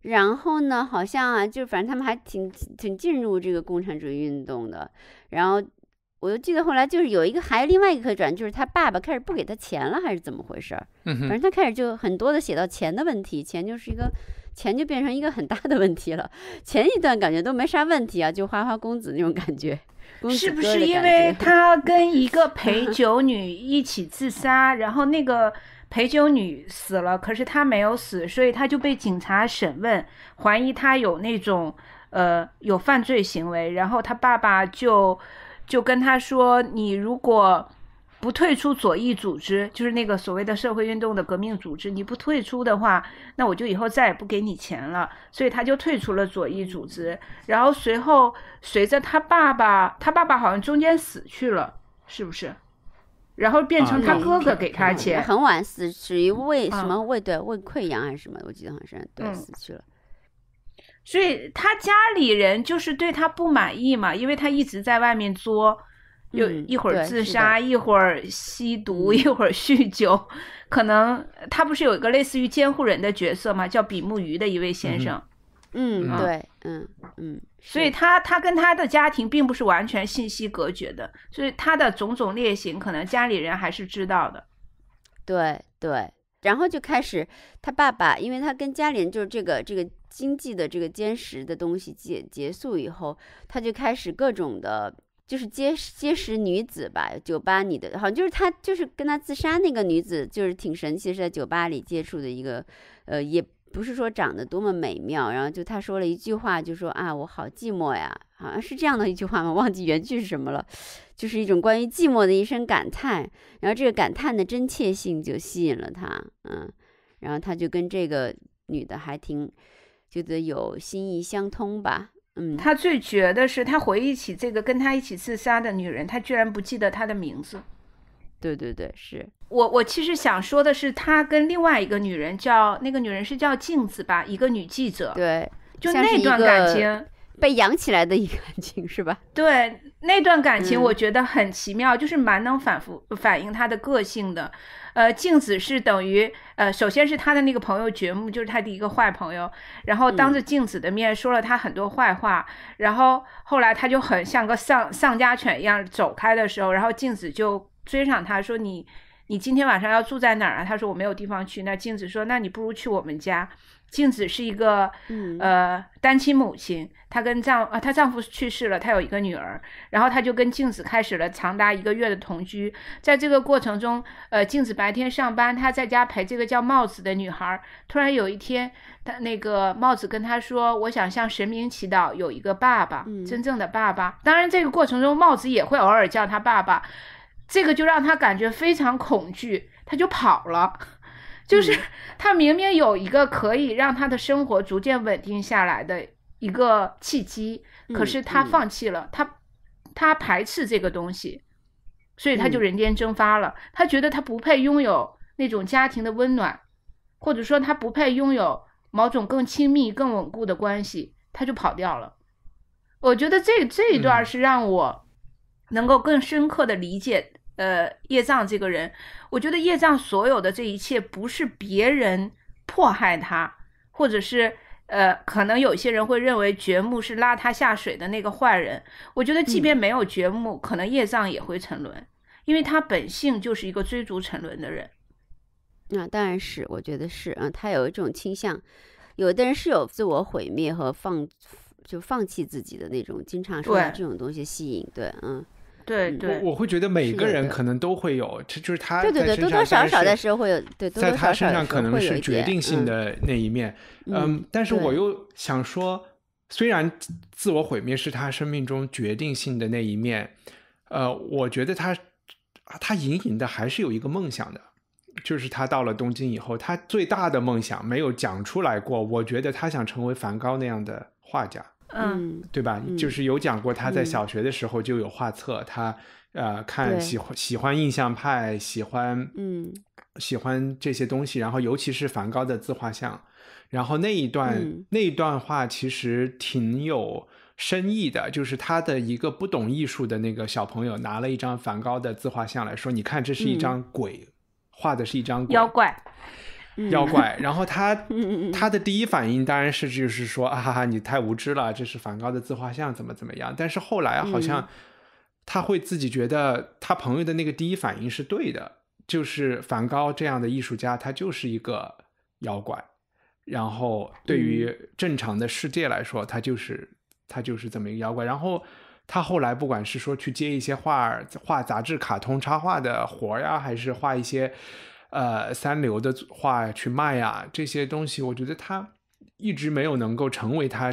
[SPEAKER 2] 然后呢，好像啊，就反正他们还挺挺进入这个共产主义运动的。然后我就记得后来就是有一个还另外一个可转就是他爸爸开始不给他钱了，还是怎么回事儿？反正他开始就很多的写到钱的问题，钱就是一个。钱就变成一个很大的问题了。前一段感觉都没啥问题啊，就花花公子那种感觉。是不是因为他跟一个陪
[SPEAKER 3] 酒女一起自杀，然后那个陪酒女死了，可是他没有死，所以他就被警察审问，怀疑他有那种呃有犯罪行为。然后他爸爸就就跟他说：“你如果……”不退出左翼组织，就是那个所谓的社会运动的革命组织。你不退出的话，那我就以后再也不给你钱了。所以他就退出了左翼组织。然后随后，随着他爸爸，他爸爸好像中间死去了，是不是？
[SPEAKER 2] 然后变成他哥哥给他钱。很晚死，属于胃什么胃对胃溃疡还是什么？我记得像是对，死去了。
[SPEAKER 3] 所以他家里人就是对他不满意嘛，因为他一直在外面作。又一会儿自杀，一会儿吸毒，一会儿酗酒，可能他不是有一个类似于监护人的角色吗？叫比目鱼的一位先生。嗯，对，嗯嗯，所以他他跟他的家庭并不是完全信息隔绝的，所以他的种种劣行，可能家里人还是知道的。
[SPEAKER 2] 对对，然后就开始他爸爸，因为他跟家里人就是这个这个经济的这个坚实的东西结结束以后，他就开始各种的。就是结结识女子吧，酒吧里的，好像就是他，就是跟他自杀那个女子，就是挺神奇，是在酒吧里接触的一个，呃，也不是说长得多么美妙，然后就他说了一句话，就说啊，我好寂寞呀，好像是这样的一句话嘛，(laughs) 忘记原句是什么了，就是一种关于寂寞的一声感叹，然后这个感叹的真切性就吸引了他，嗯，然后他就跟这个女的还挺，觉得有心意相通吧。嗯，他
[SPEAKER 3] 最绝的是，他回忆起这个跟他一起自杀的女人，他居然不记得她的名字。
[SPEAKER 2] 对对对，是
[SPEAKER 3] 我我其实想说的是，他跟另外一个女人叫那个女人是叫镜子吧，一个女记者。对，就那段感情。被养起
[SPEAKER 2] 来的一个感情是吧？
[SPEAKER 3] 对，那段感情我觉得很奇妙，就是蛮能反复反映他的个性的。呃，镜子是等于呃，首先是他的那个朋友觉木，就是他的一个坏朋友，然后当着镜子的面说了他很多坏话，然后后来他就很像个丧丧家犬一样走开的时候，然后镜子就追上他说你。你今天晚上要住在哪儿啊？他说我没有地方去。那静子说，那你不如去我们家。静子是一个呃单亲母亲，她跟丈啊她丈夫去世了，她有一个女儿。然后她就跟静子开始了长达一个月的同居。在这个过程中，呃，静子白天上班，她在家陪这个叫帽子的女孩。突然有一天，她那个帽子跟她说：“我想向神明祈祷，有一个爸爸，真正的爸爸。”当然，这个过程中帽子也会偶尔叫她爸爸。这个就让他感觉非常恐惧，他就跑了。就是 (laughs) 他明明有一个可以让他的生活逐渐稳定下来的一个契机，可是他放弃了，他他排斥这个东西，所以他就人间蒸发了。他觉得他不配拥有那种家庭的温暖，或者说他不配拥有某种更亲密、更稳固的关系，他就跑掉了。我觉得这这一段是让我能够更深刻的理解。呃，业障这个人，我觉得业障所有的这一切不是别人迫害他，或者是呃，可能有些人会认为掘墓是拉他下水的那个坏人。我觉得，即便没有掘墓，可能业障也会沉沦，因为他本性就是一个追逐沉沦的人。
[SPEAKER 2] 那当然是，我觉得是，嗯，他有一种倾向，有的人是有自我毁灭和放，就放弃自己的那种，经常受到这种东西吸引，对，嗯。对对，我会觉得每个人可
[SPEAKER 1] 能都会有，这就是他在身上。对对对，多多少少的时候会有。在他身上可能是决定性的那一面，嗯，但是我又想说，虽然自我毁灭是他生命中决定性的那一面，呃，我觉得他他隐隐的还是有一个梦想的，就是他到了东京以后，他最大的梦想没有讲出来过，我觉得他想成为梵高那样的画家。嗯，对吧？就是有讲过他在小学的时候就有画册，他呃看喜欢喜欢印象派，喜欢嗯喜欢这些东西，然后尤其是梵高的自画像，然后那一段那一段话其实挺有深意的，就是他的一个不懂艺术的那个小朋友拿了一张梵高的自画像来说，你看这是一张鬼画的是一张妖
[SPEAKER 3] 怪。妖怪。
[SPEAKER 1] 然后他 (laughs) 他的第一反应当然是就是说，啊哈哈，你太无知了，这是梵高的自画像，怎么怎么样？但是后来好像他会自己觉得他朋友的那个第一反应是对的，就是梵高这样的艺术家，他就是一个妖怪。然后对于正常的世界来说，他就是他就是这么一个妖怪。然后他后来不管是说去接一些画画杂志、卡通插画的活呀，还是画一些。呃，三流的话去卖啊，这些东西我觉得他一直没有能够成为他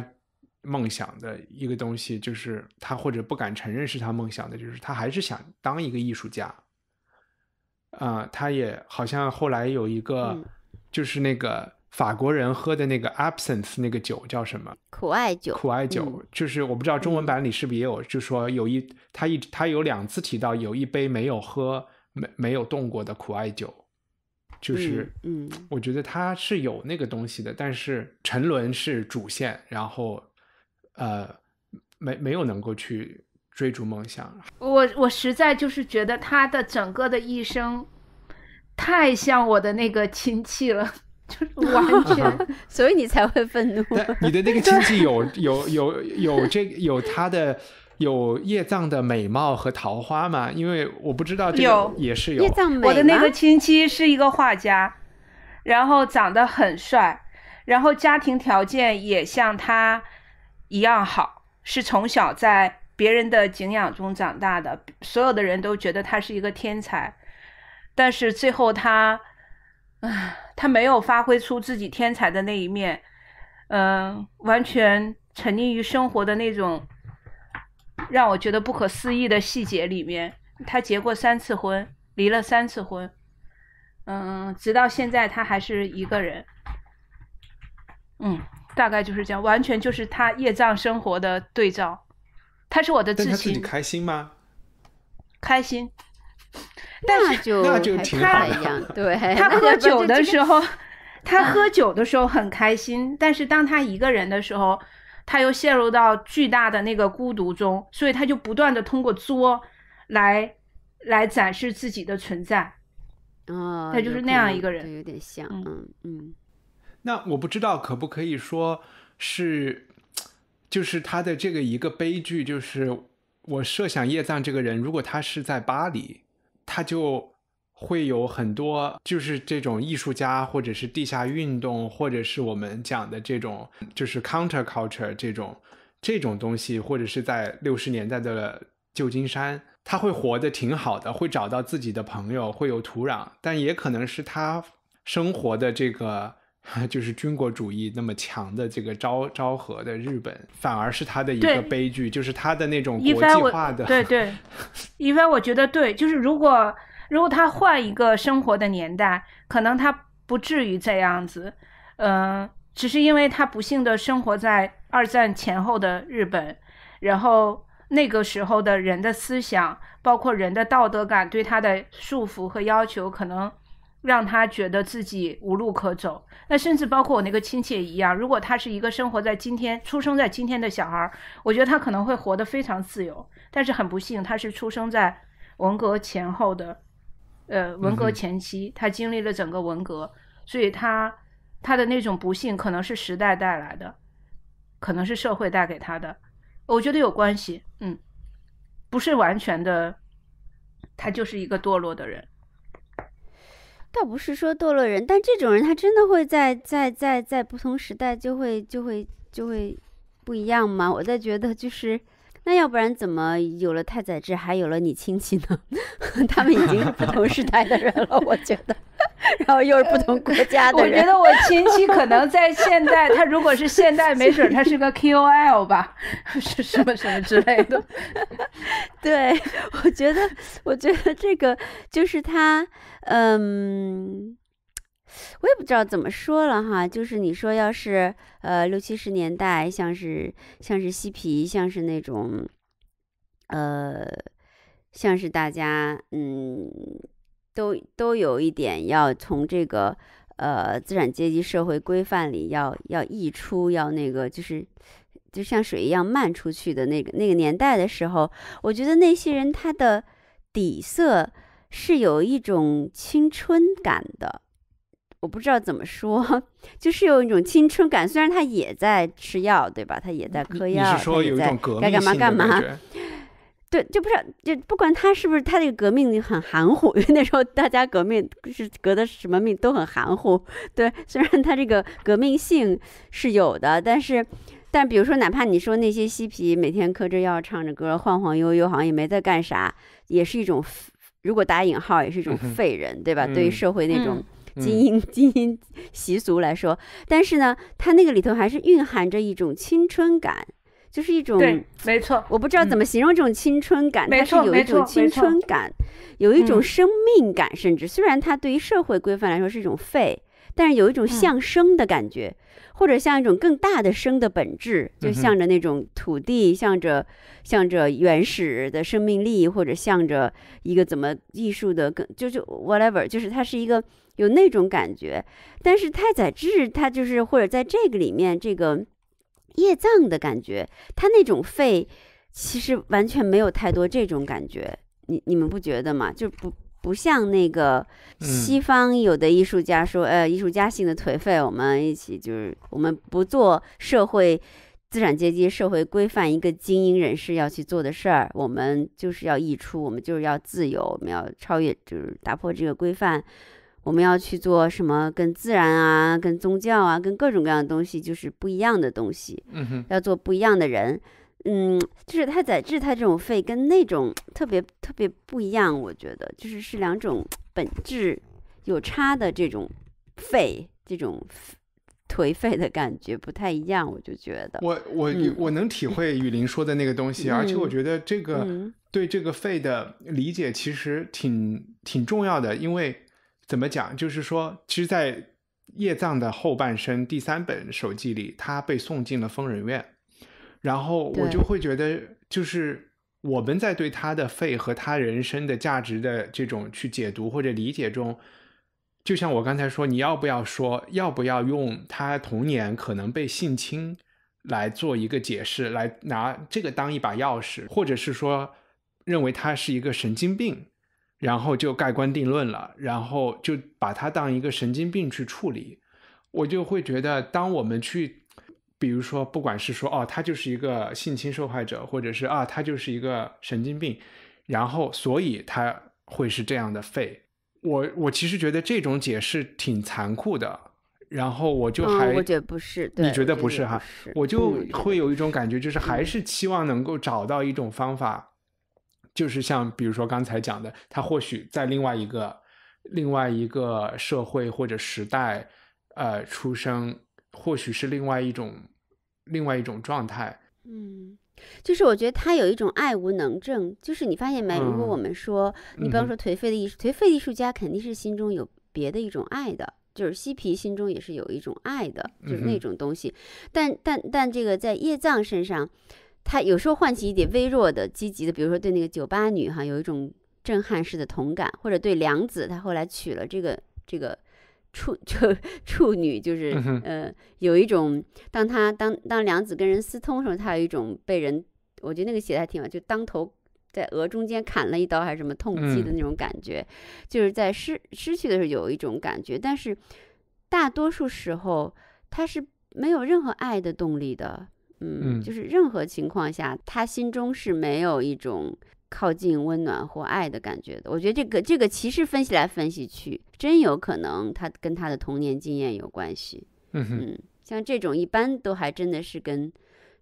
[SPEAKER 1] 梦想的一个东西，就是他或者不敢承认是他梦想的，就是他还是想当一个艺术家。啊，他也好像后来有一个，就是那个法国人喝的那个 absence 那个酒叫什么苦艾酒？苦艾酒，就是我不知道中文版里是不是也有，就说有一他一他有两次提到有一杯没有喝没没有动过的苦艾酒。就是，嗯，我觉得他是有那个东西的，但是沉沦是主线，然后，呃，没没有能够去追逐梦想。
[SPEAKER 3] 我我实在就是觉得他的整个的一生，太像我的那个亲戚了，(laughs) 就是 (laughs) 完
[SPEAKER 1] 全，
[SPEAKER 2] (laughs) 所以你才会愤怒。
[SPEAKER 1] 你的那个亲戚有有有有这有他的。有叶藏的美貌和桃花吗？因为我不知道这个也是有。我的那个
[SPEAKER 3] 亲戚是一个画家，然后长得很帅，然后家庭条件也像他一样好，是从小在别人的景仰中长大的，所有的人都觉得他是一个天才，但是最后他，啊，他没有发挥出自己天才的那一面，嗯，完全沉溺于生活的那种。让我觉得不可思议的细节里面，他结过三次婚，离了三次婚，嗯，直到现在他还是一个人，嗯，大概就是这样，完全就是他业障生活的对照。他是我的知己。
[SPEAKER 1] 开心吗？
[SPEAKER 3] 开心，是就那就挺好的。(laughs) 对，他喝 (laughs) 酒的时候，(laughs) 他喝酒的时候很开心，但是当他一个人的时候。他又陷入到巨大的那个孤独中，所以他就不断的通过作来来展示自
[SPEAKER 2] 己的存在。啊，他就是那样一个人，有点像，嗯嗯。
[SPEAKER 1] 那我不知道可不可以说是，就是他的这个一个悲剧，就是我设想叶藏这个人，如果他是在巴黎，他就。会有很多，就是这种艺术家，或者是地下运动，或者是我们讲的这种，就是 counterculture 这种这种东西，或者是在六十年代的旧金山，他会活得挺好的，会找到自己的朋友，会有土壤，但也可能是他生活的这个 (laughs) 就是军国主义那么强的这个昭昭和的日本，反而是他的一个悲剧，就是他的那种国际化的。对对，
[SPEAKER 3] 一为我觉得对，就是如果。如果他换一个生活的年代，可能他不至于这样子，嗯，只是因为他不幸地生活在二战前后的日本，然后那个时候的人的思想，包括人的道德感对他的束缚和要求，可能让他觉得自己无路可走。那甚至包括我那个亲戚一样，如果他是一个生活在今天、出生在今天的小孩，我觉得他可能会活得非常自由。但是很不幸，他是出生在文革前后的。呃，文革前期，他经历了整个文革，所以他他的那种不幸可能是时代带来的，可能是社会带给他的，我觉得有关系，嗯，不是完全的，他就是一个堕落的人，
[SPEAKER 2] 倒不是说堕落人，但这种人他真的会在在在在不同时代就会就会就会不一样吗？我在觉得就是。那要不然怎么有了太宰治，还有了你亲戚呢？(laughs) 他们已经是不同时代的人了，我觉得。(laughs) 然后又是不同国家的。我觉得我亲戚
[SPEAKER 3] 可能在现代，他如果是现代，没准他是个 KOL 吧，是什么
[SPEAKER 2] 什么之类的。(laughs) 对，我觉得，我觉得这个就是他，嗯。我也不知道怎么说了哈，就是你说要是呃六七十年代，像是像是嬉皮，像是那种，呃，像是大家嗯都都有一点要从这个呃资产阶级社会规范里要要溢出，要那个就是就像水一样漫出去的那个那个年代的时候，我觉得那些人他的底色是有一种青春感的。我不知道怎么说，(laughs) 就是有一种青春感。虽然他也在吃药，对吧？他也在嗑药，你是说有一种革命 (laughs) 对，就不是，就不管他是不是，他这个革命很含糊。因为那时候大家革命是革的什么命都很含糊。对，虽然他这个革命性是有的，但是，但比如说，哪怕你说那些嬉皮每天嗑着药唱着歌晃晃悠悠，好像也没在干啥，也是一种，如果打引号，也是一种废人，对吧？对于社会那种。基因基因习俗来说，但是呢，它那个里头还是蕴含着一种青春感，就是一种没错，我不知道怎么形容这种青春感，它是有一种青春感，有一种生命感，甚至虽然它对于社会规范来说是一种废，但是有一种向生的感觉，或者像一种更大的生的本质，就向着那种土地，向着向着原始的生命力，或者向着一个怎么艺术的更就就 whatever，就是它是一个。有那种感觉，但是太宰治他就是，或者在这个里面，这个夜葬的感觉，他那种废，其实完全没有太多这种感觉。你你们不觉得吗？就不不像那个西方有的艺术家说，呃，艺术家性的颓废。我们一起就是，我们不做社会资产阶级社会规范一个精英人士要去做的事儿，我们就是要溢出，我们就是要自由，我们要超越，就是打破这个规范。我们要去做什么？跟自然啊，跟宗教啊，跟各种各样的东西，就是不一样的东西。嗯哼。要做不一样的人，嗯，就是太宰治他这种废，跟那种特别特别不一样。我觉得，就是是两种本质有差的这种废，这种颓废的感觉不太一样。我就觉得，
[SPEAKER 1] 我我我能体会雨林说的那个东西，而且我觉得这个对这个废的理解其实挺挺重要的，因为。怎么讲？就是说，其实，在叶藏的后半生第三本手记里，他被送进了疯人院。然后我就会觉得，就是我们在对他的肺和他人生的价值的这种去解读或者理解中，就像我刚才说，你要不要说，要不要用他童年可能被性侵来做一个解释，来拿这个当一把钥匙，或者是说，认为他是一个神经病。然后就盖棺定论了，然后就把他当一个神经病去处理，我就会觉得，当我们去，比如说，不管是说哦，他就是一个性侵受害者，或者是啊，他就是一个神经病，然后所以他会是这样的废。我我其实觉得这种解释挺残酷的，然后我就还，我觉得
[SPEAKER 2] 不是，你觉得不是哈？我就会
[SPEAKER 1] 有一种感觉，就是还是期望能够找到一种方法。就是像比如说刚才讲的，他或许在另外一个另外一个社会或者时代，呃，出生或许是另外一种另外一种状态。
[SPEAKER 2] 嗯，就是我觉得他有一种爱无能症，就是你发现没？如果我们说，你比方说颓废的艺术、颓废艺术家，肯定是心中有别的一种爱的，就是嬉皮心中也是有一种爱的，就是那种东西。但但但这个在叶藏身上。他有时候唤起一点微弱的、积极的，比如说对那个酒吧女哈有一种震撼式的同感，或者对梁子，他后来娶了这个这个处 (laughs) 就处女，就是呃有一种，当他当当梁子跟人私通时候，他有一种被人，我觉得那个写的还挺好，就当头在额中间砍了一刀还是什么痛击的那种感觉，就是在失失去的时候有一种感觉，但是大多数时候他是没有任何爱的动力的。嗯，就是任何情况下，他心中是没有一种靠近温暖或爱的感觉的。我觉得这个这个其实分析来分析去，真有可能他跟他的童年经验有关系。嗯像这种一般都还真的是跟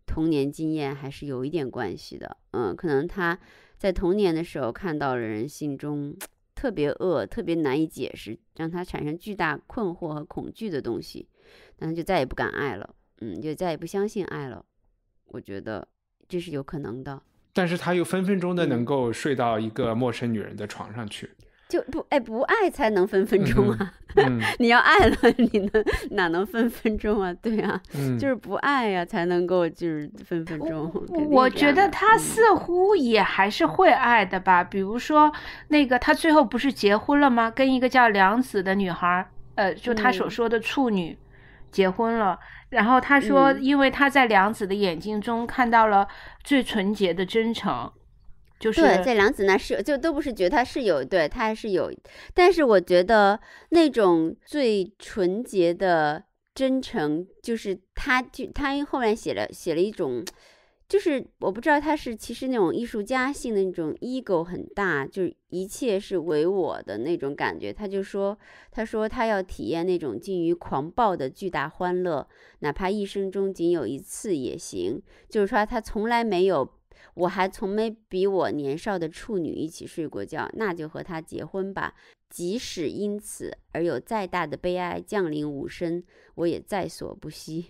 [SPEAKER 2] 童年经验还是有一点关系的。嗯，可能他在童年的时候看到了人心中特别恶、特别难以解释，让他产生巨大困惑和恐惧的东西，那他就再也不敢爱了。嗯，就再也不相信爱了。我觉得这是有可能
[SPEAKER 1] 的，但是他又分分钟的能够睡到一个陌生女人的床上去，
[SPEAKER 2] 就不哎不爱才能分分钟啊！(laughs) 你要爱了，你能哪能分分钟啊？对呀，(laughs) 就是不爱呀，才能够就是分分钟。我觉得
[SPEAKER 3] 他似乎也还是会爱的吧，比如说那个他最后不是结婚了吗？跟一个叫梁子的女孩，呃，就他所说的处女。结婚了，然后他说，因为他在梁子的眼睛中看到了最纯洁的真诚，就是在梁子
[SPEAKER 2] 那是就都不是觉得他是有，对他还是有，但是我觉得那种最纯洁的真诚，就是他就他后面写了写了一种。就是我不知道他是其实那种艺术家性的那种 ego 很大，就是一切是唯我的那种感觉。他就说，他说他要体验那种近于狂暴的巨大欢乐，哪怕一生中仅有一次也行。就是说他从来没有，我还从没比我年少的处女一起睡过觉，那就和他结婚吧，即使因此而有再大的悲哀降临吾身，我也在所不惜。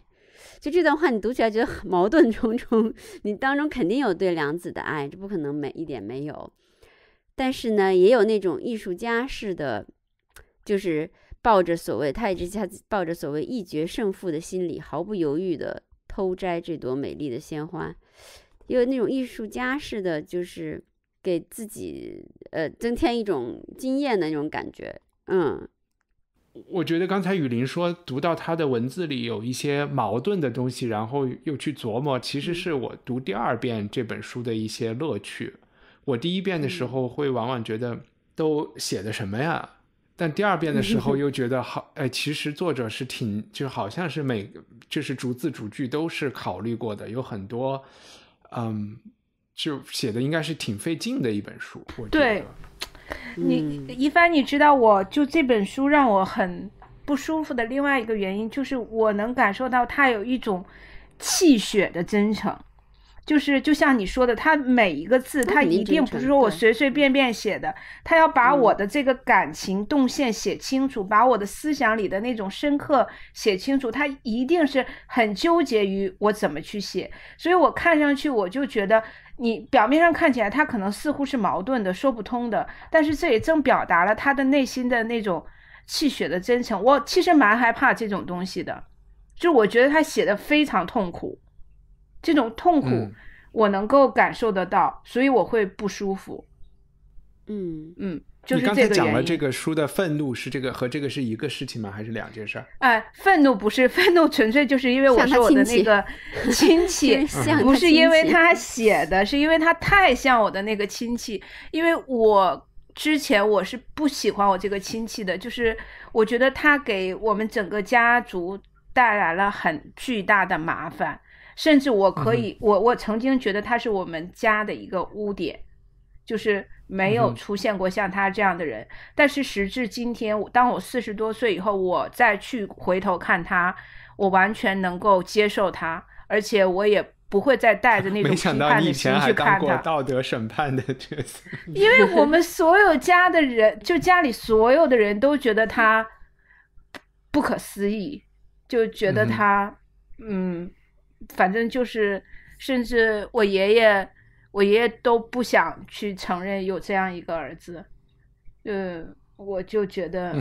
[SPEAKER 2] 就这段话，你读起来觉得很矛盾重重，你当中肯定有对良子的爱，这不可能没一点没有，但是呢，也有那种艺术家式的，就是抱着所谓他一直下抱着所谓一决胜负的心理，毫不犹豫的偷摘这朵美丽的鲜花，也有那种艺术家式的，就是给自己呃增添一种惊艳的那种感觉，
[SPEAKER 1] 嗯。我觉得刚才雨林说读到他的文字里有一些矛盾的东西，然后又去琢磨，其实是我读第二遍这本书的一些乐趣。我第一遍的时候会往往觉得都写的什么呀？但第二遍的时候又觉得好，哎，其实作者是挺，就好像是每就是逐字逐句都是考虑过的，有很多，嗯，就写的应该是挺费劲的一本书。我觉对。你
[SPEAKER 3] 一帆，你知道，我就这本书让我很不舒服的另外一个原因，就是我能感受到他有一种气血的真诚，就是就像你说的，他每一个字，他一定不是说我随随便便写的，他要把我的这个感情动线写清楚，把我的思想里的那种深刻写清楚，他一定是很纠结于我怎么去写，所以我看上去我就觉得。你表面上看起来，他可能似乎是矛盾的，说不通的，但是这也正表达了他的内心的那种气血的真诚。我其实蛮害怕这种东西的，就我觉得他写的非常痛苦，这种痛苦我能够感受得到，所以我会不舒服。嗯嗯。就你刚才讲了这
[SPEAKER 1] 个书的愤怒是这个和这个是一个事情吗？还是两件事？
[SPEAKER 3] 哎，愤怒不是，愤怒纯粹就是因为我是我的那个 (laughs) 亲戚，不是因为他写的，是因为他太像我的那个亲戚。因为我之前我是不喜欢我这个亲戚的，就是我觉得他给我们整个家族带来了很巨大的麻烦，甚至我可以，我我曾经觉得他是我们家的一个污点，就是。没有出现过像他这样的人，但是时至今天，当我四十多岁以后，我再去回头看他，我完全能够接受他，而且我也不会再带着那种批判的心去看他。没想到以前还当过
[SPEAKER 1] 道德审判的角色，(laughs) 因为我们
[SPEAKER 3] 所有家的人，就家里所有的人都觉得他不可思议，就觉得他，嗯，反正就是，甚至我爷爷。我爷爷都不想去承认有这样一个儿子，呃，我就觉得，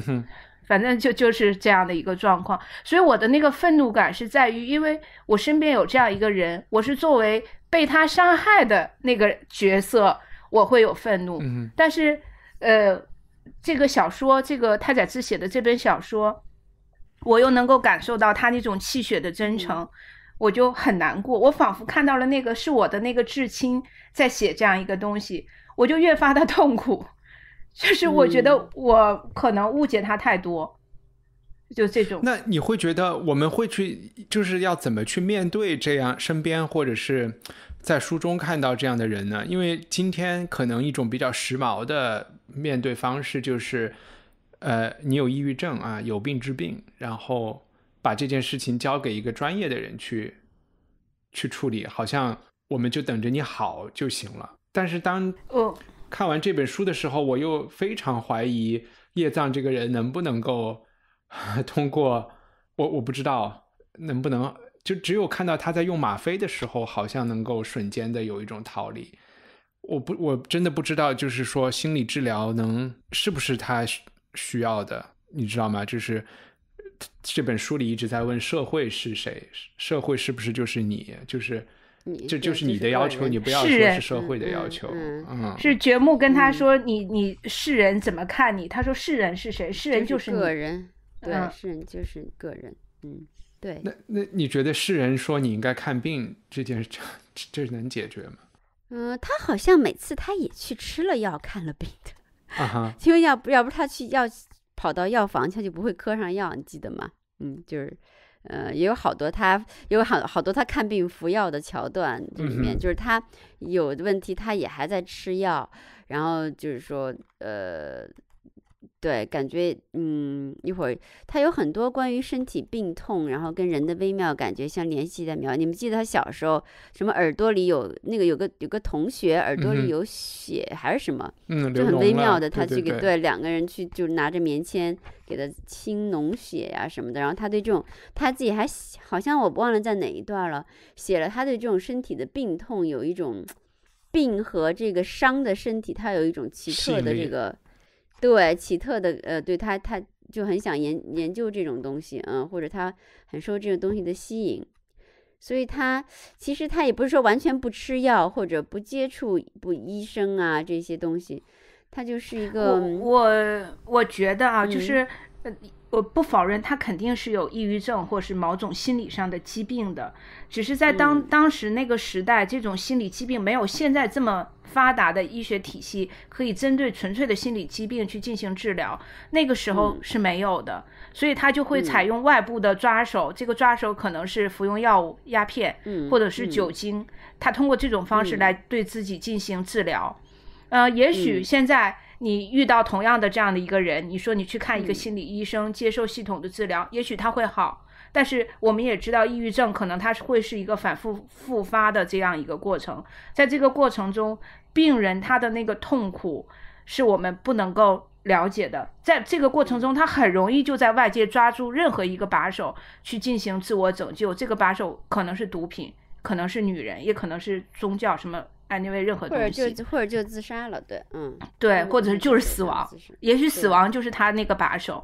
[SPEAKER 3] 反正就就是这样的一个状况。所以我的那个愤怒感是在于，因为我身边有这样一个人，我是作为被他伤害的那个角色，我会有愤怒。但是，呃，这个小说，这个太宰治写的这本小说，我又能够感受到他那种泣血的真诚。我就很难过，我仿佛看到了那个是我的那个至亲在写这样一个东西，我就越发的 (laughs) 痛苦，就是我觉得我可能误解他太多，
[SPEAKER 1] 就这种。那你会觉得我们会去，就是要怎么去面对这样身边或者是在书中看到这样的人呢？因为今天可能一种比较时髦的面对方式就是，呃，你有抑郁症啊，有病治病，然后。把这件事情交给一个专业的人去去处理，好像我们就等着你好就行了。但是当看完这本书的时候，我又非常怀疑叶藏这个人能不能够 (laughs) 通过。我我不知道能不能，就只有看到他在用吗啡的时候，好像能够瞬间的有一种逃离。我不，我真的不知道，就是说心理治疗能是不是他需要的，你知道吗？就是。这本书里一直在问社会是谁？社会是不是就是你？就是你，这就是你的要求。你不要说是社会的要求。嗯，是
[SPEAKER 3] 觉木跟他说：“你你是人，怎么看你？”他
[SPEAKER 2] 说：“是人是谁？是人就是个人。对，是人就是个人。嗯，
[SPEAKER 3] 对。
[SPEAKER 1] 那那你觉得是人说你应该看病这件事，这能解决吗？
[SPEAKER 2] 嗯，他好像每次他也去吃了药，看了病的。啊哈？(laughs) 因为要不要不他去要？跑到药房，他就不会磕上药，你记得吗？嗯，就是，呃，也有好多他有好好多他看病服药的桥段这里面，就是他有的问题，他也还在吃药，然后就是说，呃。对，感觉嗯，一会儿他有很多关于身体病痛，然后跟人的微妙感觉相联系的描你们记得他小时候什么耳朵里有那个有个有个同学耳朵里有血还是什么？就很微妙的，他去给对两个人去就拿着棉签给他清脓血呀什么的。然后他对这种他自己还好像我忘了在哪一段了写了他对这种身体的病痛有一种病和这个伤的身体，他有一种奇特的这个。对奇特的，呃，对他，他就很想研研究这种东西，嗯，或者他很受这种东西的吸引，所以他其实他也不是说完全不吃药或者不接触不医生啊这些东西，他就是一个我我我觉
[SPEAKER 3] 得啊，就是呃。我不否认他肯定是有抑郁症或是某种心理上的疾病的，只是在当当时那个时代，这种心理疾病没有现在这么发达的医学体系可以针对纯粹的心理疾病去进行治疗，那个时候是没有的，所以他就会采用外部的抓手，这个抓手可能是服用药物、鸦片或者是酒精，他通过这种方式来对自己进行治疗。呃，也许现在。你遇到同样的这样的一个人，你说你去看一个心理医生，接受系统的治疗，也许他会好。但是我们也知道，抑郁症可能他会是一个反复复发的这样一个过程。在这个过程中，病人他的那个痛苦是我们不能够了解的。在这个过程中，他很容易就在外界抓住任何一个把手去进行自我拯救。这个把手可能是毒品，可能是女人，也可能是宗教什么。啊，n 为任何东西，或者就
[SPEAKER 2] 或者就自杀了，对，嗯，
[SPEAKER 3] 对，或者是就是死亡，也许死亡就是他那个把手，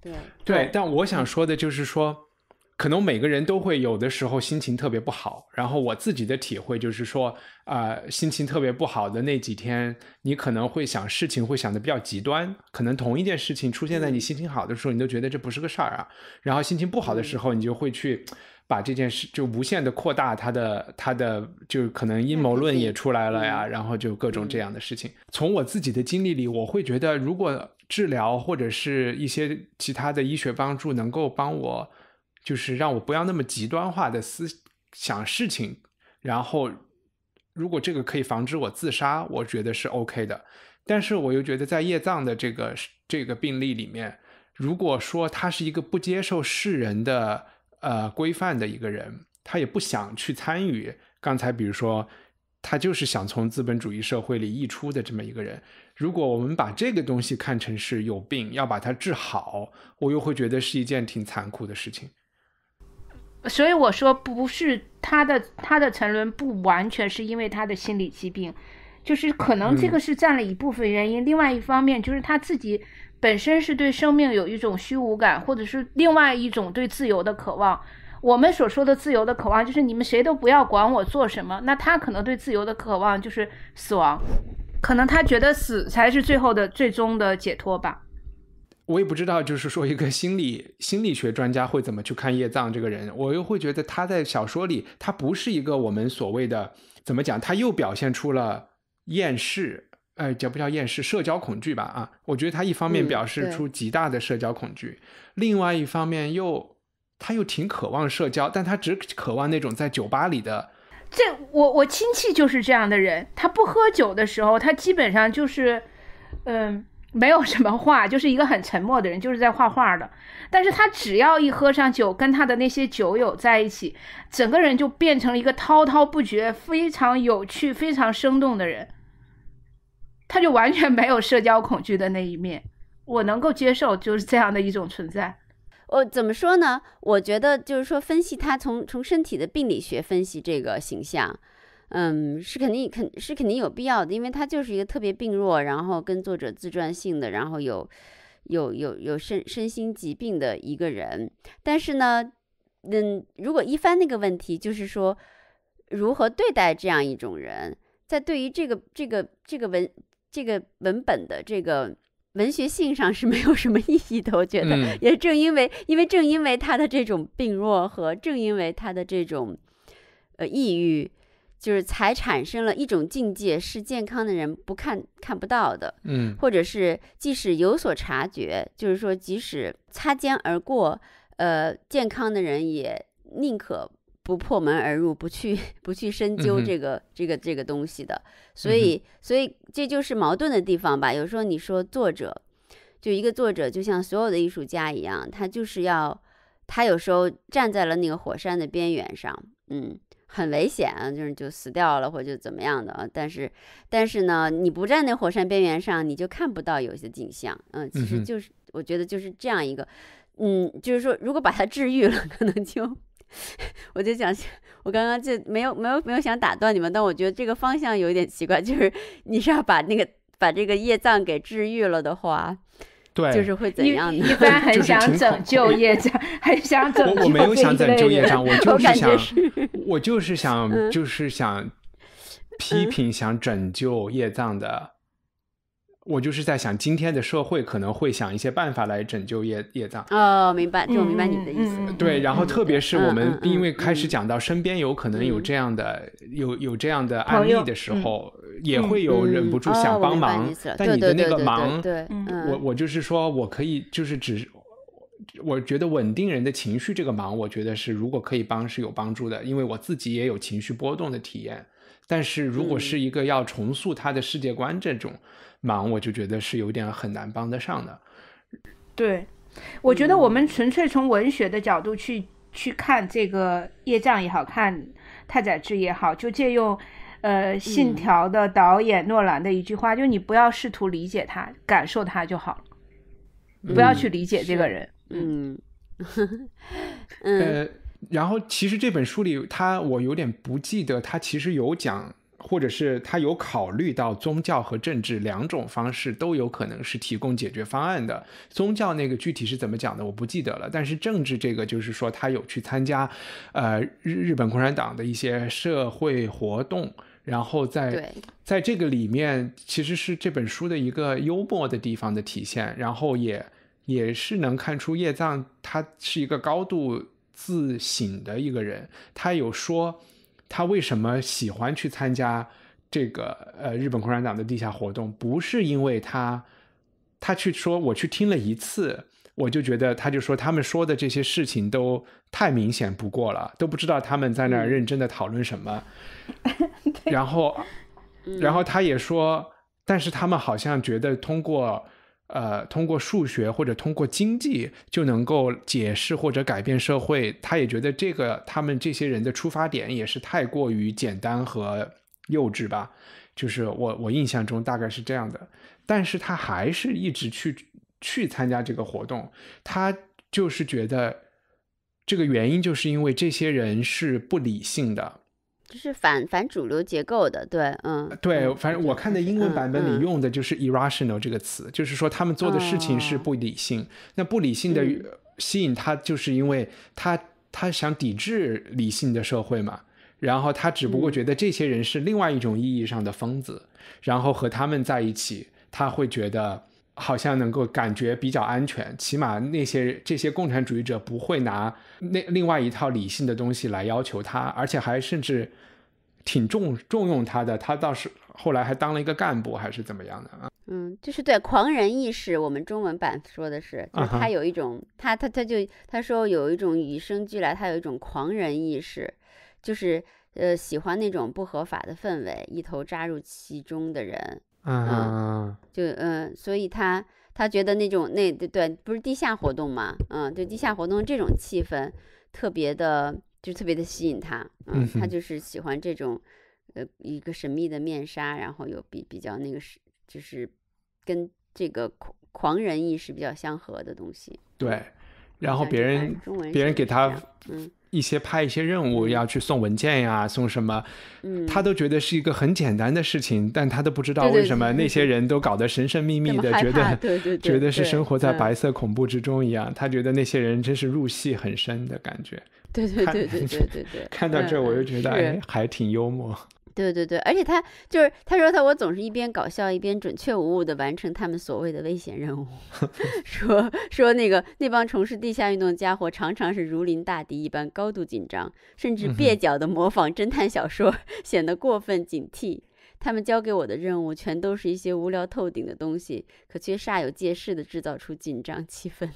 [SPEAKER 1] 对对，但我想说的就是说。可能每个人都会有的时候心情特别不好，然后我自己的体会就是说，啊，心情特别不好的那几天，你可能会想事情会想的比较极端，可能同一件事情出现在你心情好的时候，你都觉得这不是个事儿啊，然后心情不好的时候，你就会去把这件事就无限的扩大它的它的，就可能阴谋论也出来了呀，然后就各种这样的事情。从我自己的经历里，我会觉得如果治疗或者是一些其他的医学帮助能够帮我。就是让我不要那么极端化的思想事情，然后如果这个可以防止我自杀，我觉得是 OK 的。但是我又觉得，在叶藏的这个这个病例里面，如果说他是一个不接受世人的呃规范的一个人，他也不想去参与。刚才比如说，他就是想从资本主义社会里溢出的这么一个人。如果我们把这个东西看成是有病，要把它治好，我又会觉得是一件挺残酷的事情。
[SPEAKER 3] 所以我说，不是他的他的沉沦不完全是因为他的心理疾病，就是可能这个是占了一部分原因。另外一方面，就是他自己本身是对生命有一种虚无感，或者是另外一种对自由的渴望。我们所说的自由的渴望，就是你们谁都不要管我做什么。那他可能对自由的渴望就是死亡，可能他觉得死才是最后的最终的解脱吧。
[SPEAKER 1] 我也不知道，就是说一个心理心理学专家会怎么去看叶藏这个人，我又会觉得他在小说里，他不是一个我们所谓的怎么讲，他又表现出了厌世，哎，叫不叫厌世？社交恐惧吧？啊，我觉得他一方面表示出极大的社交恐惧，另外一方面又他又挺渴望社交，但他只渴望那种在酒吧里的。
[SPEAKER 3] 这我我亲戚就是这样的人，他不喝酒的时候，他基本上就是，嗯。没有什么话，就是一个很沉默的人，就是在画画的。但是他只要一喝上酒，跟他的那些酒友在一起，整个人就变成了一个滔滔不绝、非常有趣、非常生动的人。他就完全没有社交恐惧的那一面，
[SPEAKER 2] 我能够接受就是这样的一种存在。我怎么说呢？我觉得就是说，分析他从从身体的病理学分析这个形象。嗯，是肯定肯是肯定有必要的，因为他就是一个特别病弱，然后跟作者自传性的，然后有，有有有身身心疾病的一个人。但是呢，嗯，如果一翻那个问题，就是说如何对待这样一种人，在对于这个这个这个文这个文本的这个文学性上是没有什么意义的。我觉得 (laughs) 也正因为因为正因为他的这种病弱和正因为他的这种，呃，抑郁。就是才产生了一种境界，是健康的人不看看不到的，嗯，或者是即使有所察觉，就是说即使擦肩而过，呃，健康的人也宁可不破门而入，不去不去深究这个这个这个东西的。所以，所以这就是矛盾的地方吧。有时候你说作者，就一个作者，就像所有的艺术家一样，他就是要，他有时候站在了那个火山的边缘上，嗯。很危险就是就死掉了或者就怎么样的，但是但是呢，你不站在火山边缘上，你就看不到有些景象。嗯，其实就是我觉得就是这样一个，嗯，就是说如果把它治愈了，(laughs) 可能就我就想，我刚刚就没有没有没有想打断你们，但我觉得这个方向有一点奇怪，就是你是要把那个把这个业障给治愈了的话。就是会怎样？
[SPEAKER 1] 一一般很想拯救
[SPEAKER 2] 叶藏，很想拯
[SPEAKER 3] 救我我没有想拯救叶藏，我就是想，
[SPEAKER 1] 我就是想，就是想批评，想拯救叶藏的。我就是在想，今天的社会可能会想一些办法来拯救叶叶藏
[SPEAKER 2] 哦，明白，我明白你的意思。对，然
[SPEAKER 1] 后特别是我们，因为开始讲到身边有可能有这样的、有有这样的案例的时候，也会有忍不住想帮忙。但你的那个忙，我我就是说，我可以就是只，我觉得稳定人的情绪这个忙，我觉得是如果可以帮是有帮助的，因为我自己也有情绪波动的体验。但是如果是一个要重塑他的世界观这种。忙我就觉得是有点很难帮得上的。
[SPEAKER 3] 对，我觉得我们纯粹从文学的角度去去看这个《夜将》也好看，《太宰治》也好，就借用呃《信条》的导演诺兰的一句话，就你不要试图理解他，感受他就好了，不要去理解这个人。(laughs) 嗯，
[SPEAKER 1] 呃，然后其实这本书里，他我有点不记得，他其实有讲。或者是他有考虑到宗教和政治两种方式都有可能是提供解决方案的。宗教那个具体是怎么讲的我不记得了，但是政治这个就是说他有去参加，呃，日日本共产党的一些社会活动，然后在在这个里面其实是这本书的一个幽默的地方的体现，然后也也是能看出叶藏他是一个高度自省的一个人，他有说。他为什么喜欢去参加这个呃日本共产党的地下活动？不是因为他，他去说，我去听了一次，我就觉得他就说他们说的这些事情都太明显不过了，都不知道他们在那儿认真的讨论什么。(laughs) 然后，然后他也说，但是他们好像觉得通过。呃，通过数学或者通过经济就能够解释或者改变社会，他也觉得这个他们这些人的出发点也是太过于简单和幼稚吧，就是我我印象中大概是这样的。但是他还是一直去去参加这个活动，他就是觉得这个原因就是因为这些人是不理性的。
[SPEAKER 2] 就是反反主流结构的，对，嗯，
[SPEAKER 1] 对，反正我看的英文版本里用的就是 irrational 这个词，就是说他们做的事情是不理性。那不理性的吸引他，就是因为他他想抵制理性的社会嘛。然后他只不过觉得这些人是另外一种意义上的疯子，然后和他们在一起，他会觉得。好像能够感觉比较安全，起码那些这些共产主义者不会拿那另外一套理性的东西来要求他，而且还甚至挺重重用他的，他倒是后来还当了一个干部还是怎么样的啊？
[SPEAKER 2] 嗯，就是对狂人意识，我们中文版说的是，就是他有一种，他他他就他说有一种与生俱来，他有一种狂人意识，就是呃喜欢那种不合法的氛围，一头扎入其中的人。
[SPEAKER 4] 嗯，
[SPEAKER 2] 就嗯，所以他他觉得那种那对对，不是地下活动嘛，嗯，就地下活动这种气氛特别的，就特别的吸引他，嗯，他就是喜欢这种，呃，一个神秘的面纱，然后又比比较那个是就是跟这个狂狂人意识比较相合的东西，对，然后别人
[SPEAKER 1] 别人给他，嗯。一些派一些任务，要去送文件呀，送什么，他都觉得是一个很简单的事情，但他都不知道为什么那些人都搞得神神秘秘的，觉得对对，觉得是生活在白色恐怖之中一样。他觉得那些人真是入戏很深的感觉，
[SPEAKER 2] 对对对对对对，看 (laughs) 到这我就觉得哎，
[SPEAKER 1] 还挺幽默。
[SPEAKER 2] 对对对，而且他就是他说他我总是一边搞笑一边准确无误地完成他们所谓的危险任务，(laughs) 说说那个那帮从事地下运动的家伙常常是如临大敌一般高度紧张，甚至蹩脚地模仿侦探小说，显得过分警惕。他们交给我的任务全都是一些无聊透顶的东西，可却煞有介事地制造出紧张气氛。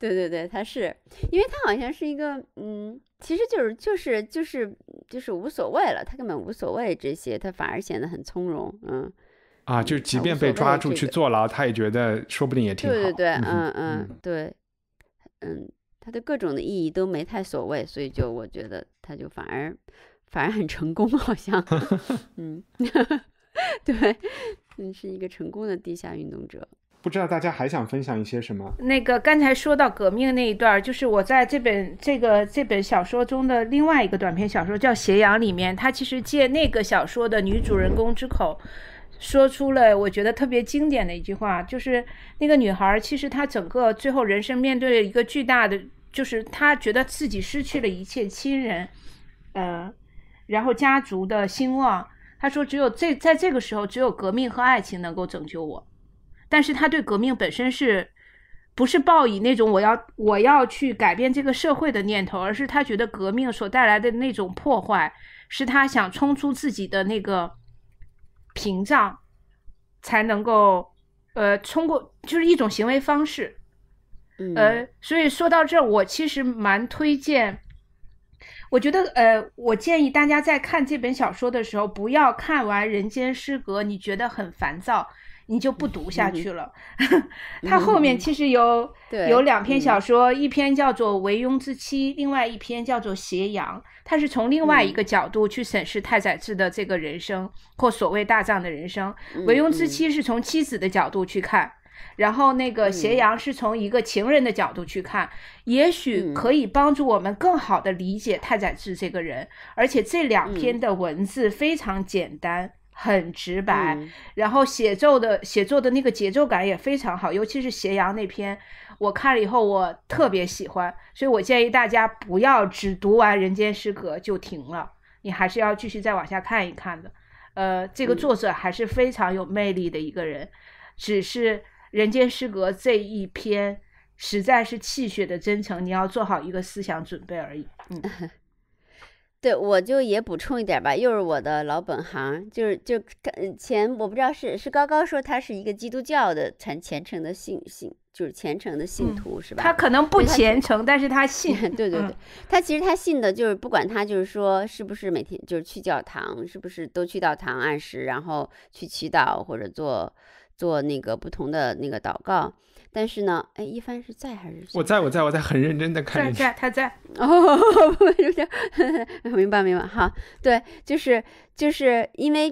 [SPEAKER 2] 对对对，他是，因为他好像是一个，嗯，其实就是就是就是就是无所谓了，他根本无所谓这些，他反而显得很从容，嗯。
[SPEAKER 1] 啊，就即便被抓住去坐牢，他也觉得说不定也挺好。对对对，嗯嗯，对，嗯，
[SPEAKER 2] 他的各种的意义都没太所谓，所以就我觉得他就反而反而很成功，(laughs) 好像，(laughs) 嗯，(laughs) 对，你是一个成功的地下运动者。
[SPEAKER 1] 不知道大家还想分享一些什么？
[SPEAKER 3] 那个刚才说到革命那一段，就是我在这本这个这本小说中的另外一个短篇小说叫《斜阳》里面，它其实借那个小说的女主人公之口，说出了我觉得特别经典的一句话，就是那个女孩其实她整个最后人生面对了一个巨大的，就是她觉得自己失去了一切亲人，呃，然后家族的兴旺，她说只有这在这个时候，只有革命和爱情能够拯救我。但是他对革命本身是，不是抱以那种我要我要去改变这个社会的念头，而是他觉得革命所带来的那种破坏，是他想冲出自己的那个屏障，才能够，呃，冲过，就是一种行为方式。呃，所以说到这，我其实蛮推荐，我觉得呃，我建议大家在看这本小说的时候，不要看完《人间失格》，你觉得很烦躁。你就不读下去了。他 (laughs) 后面其实有
[SPEAKER 4] 有两篇小
[SPEAKER 3] 说，一篇叫做《维庸之妻》，另外一篇叫做《斜阳》。他是从另外一个角度去审视太宰治的这个人生，或所谓大藏的人生。《维庸之妻》是从妻子的角度去看，然后那个《斜阳》是从一个情人的角度去看，也许可以帮助我们更好的理解太宰治这个人。而且这两篇的文字非常简单。很直白，然后写作的写作的那个节奏感也非常好，尤其是《斜阳》那篇，我看了以后我特别喜欢，所以我建议大家不要只读完《人间失格》就停了，你还是要继续再往下看一看的。呃，这个作者还是非常有魅力的一个人，只是《人间失格》这一篇实在是气血的真诚，你要做好一个思想准备而已。嗯。(laughs)
[SPEAKER 2] 对，我就也补充一点吧，又是我的老本行，就是就前我不知道是是高高说他是一个基督教的虔虔诚的信信，就是虔诚的信徒是吧？他可能不虔诚，但
[SPEAKER 3] 是他信，(laughs) 对对对，
[SPEAKER 2] 他其实他信的就是不管他就是说是不是每天就是去教堂，是不是都去到堂按时然后去祈祷或者做做那个不同的那个祷告。但是呢，哎，一帆是在还是？我
[SPEAKER 1] 在我在我在，很认真的看。你。在
[SPEAKER 2] 他在 (laughs) 哦，不是，明白明白哈。对，就是就是因为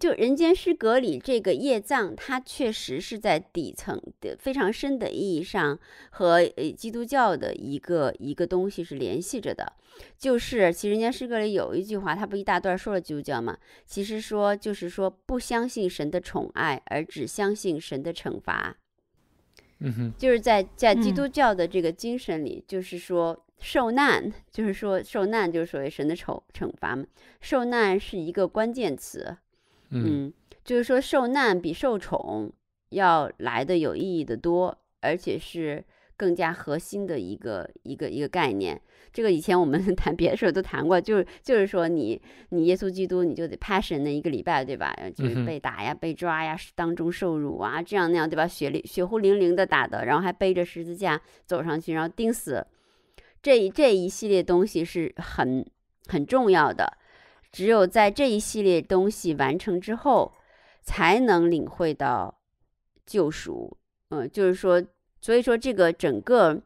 [SPEAKER 2] 就《人间失格》里这个业藏，它确实是在底层的非常深的意义上和呃基督教的一个一个东西是联系着的。就是其实《人间失格》里有一句话，他不一大段说了基督教吗？其实说就是说不相信神的宠爱，而只相信神的惩罚。就是在在基督教的这个精神里，就是说受难，就是说受难就是所谓神的惩惩罚嘛。受难是一个关键词，嗯，就是说受难比受宠要来的有意义的多，而且是。更加核心的一个一个一个概念，这个以前我们 (laughs) 谈别的时候都谈过，就是就是说你你耶稣基督，你就得 passion 那一个礼拜，对吧？就是被打呀、被抓呀、当中受辱啊，这样那样，对吧？血淋血糊淋淋的打的，然后还背着十字架走上去，然后钉死，这这一系列东西是很很重要的。只有在这一系列东西完成之后，才能领会到救赎。嗯，就是说。所以说，这个整个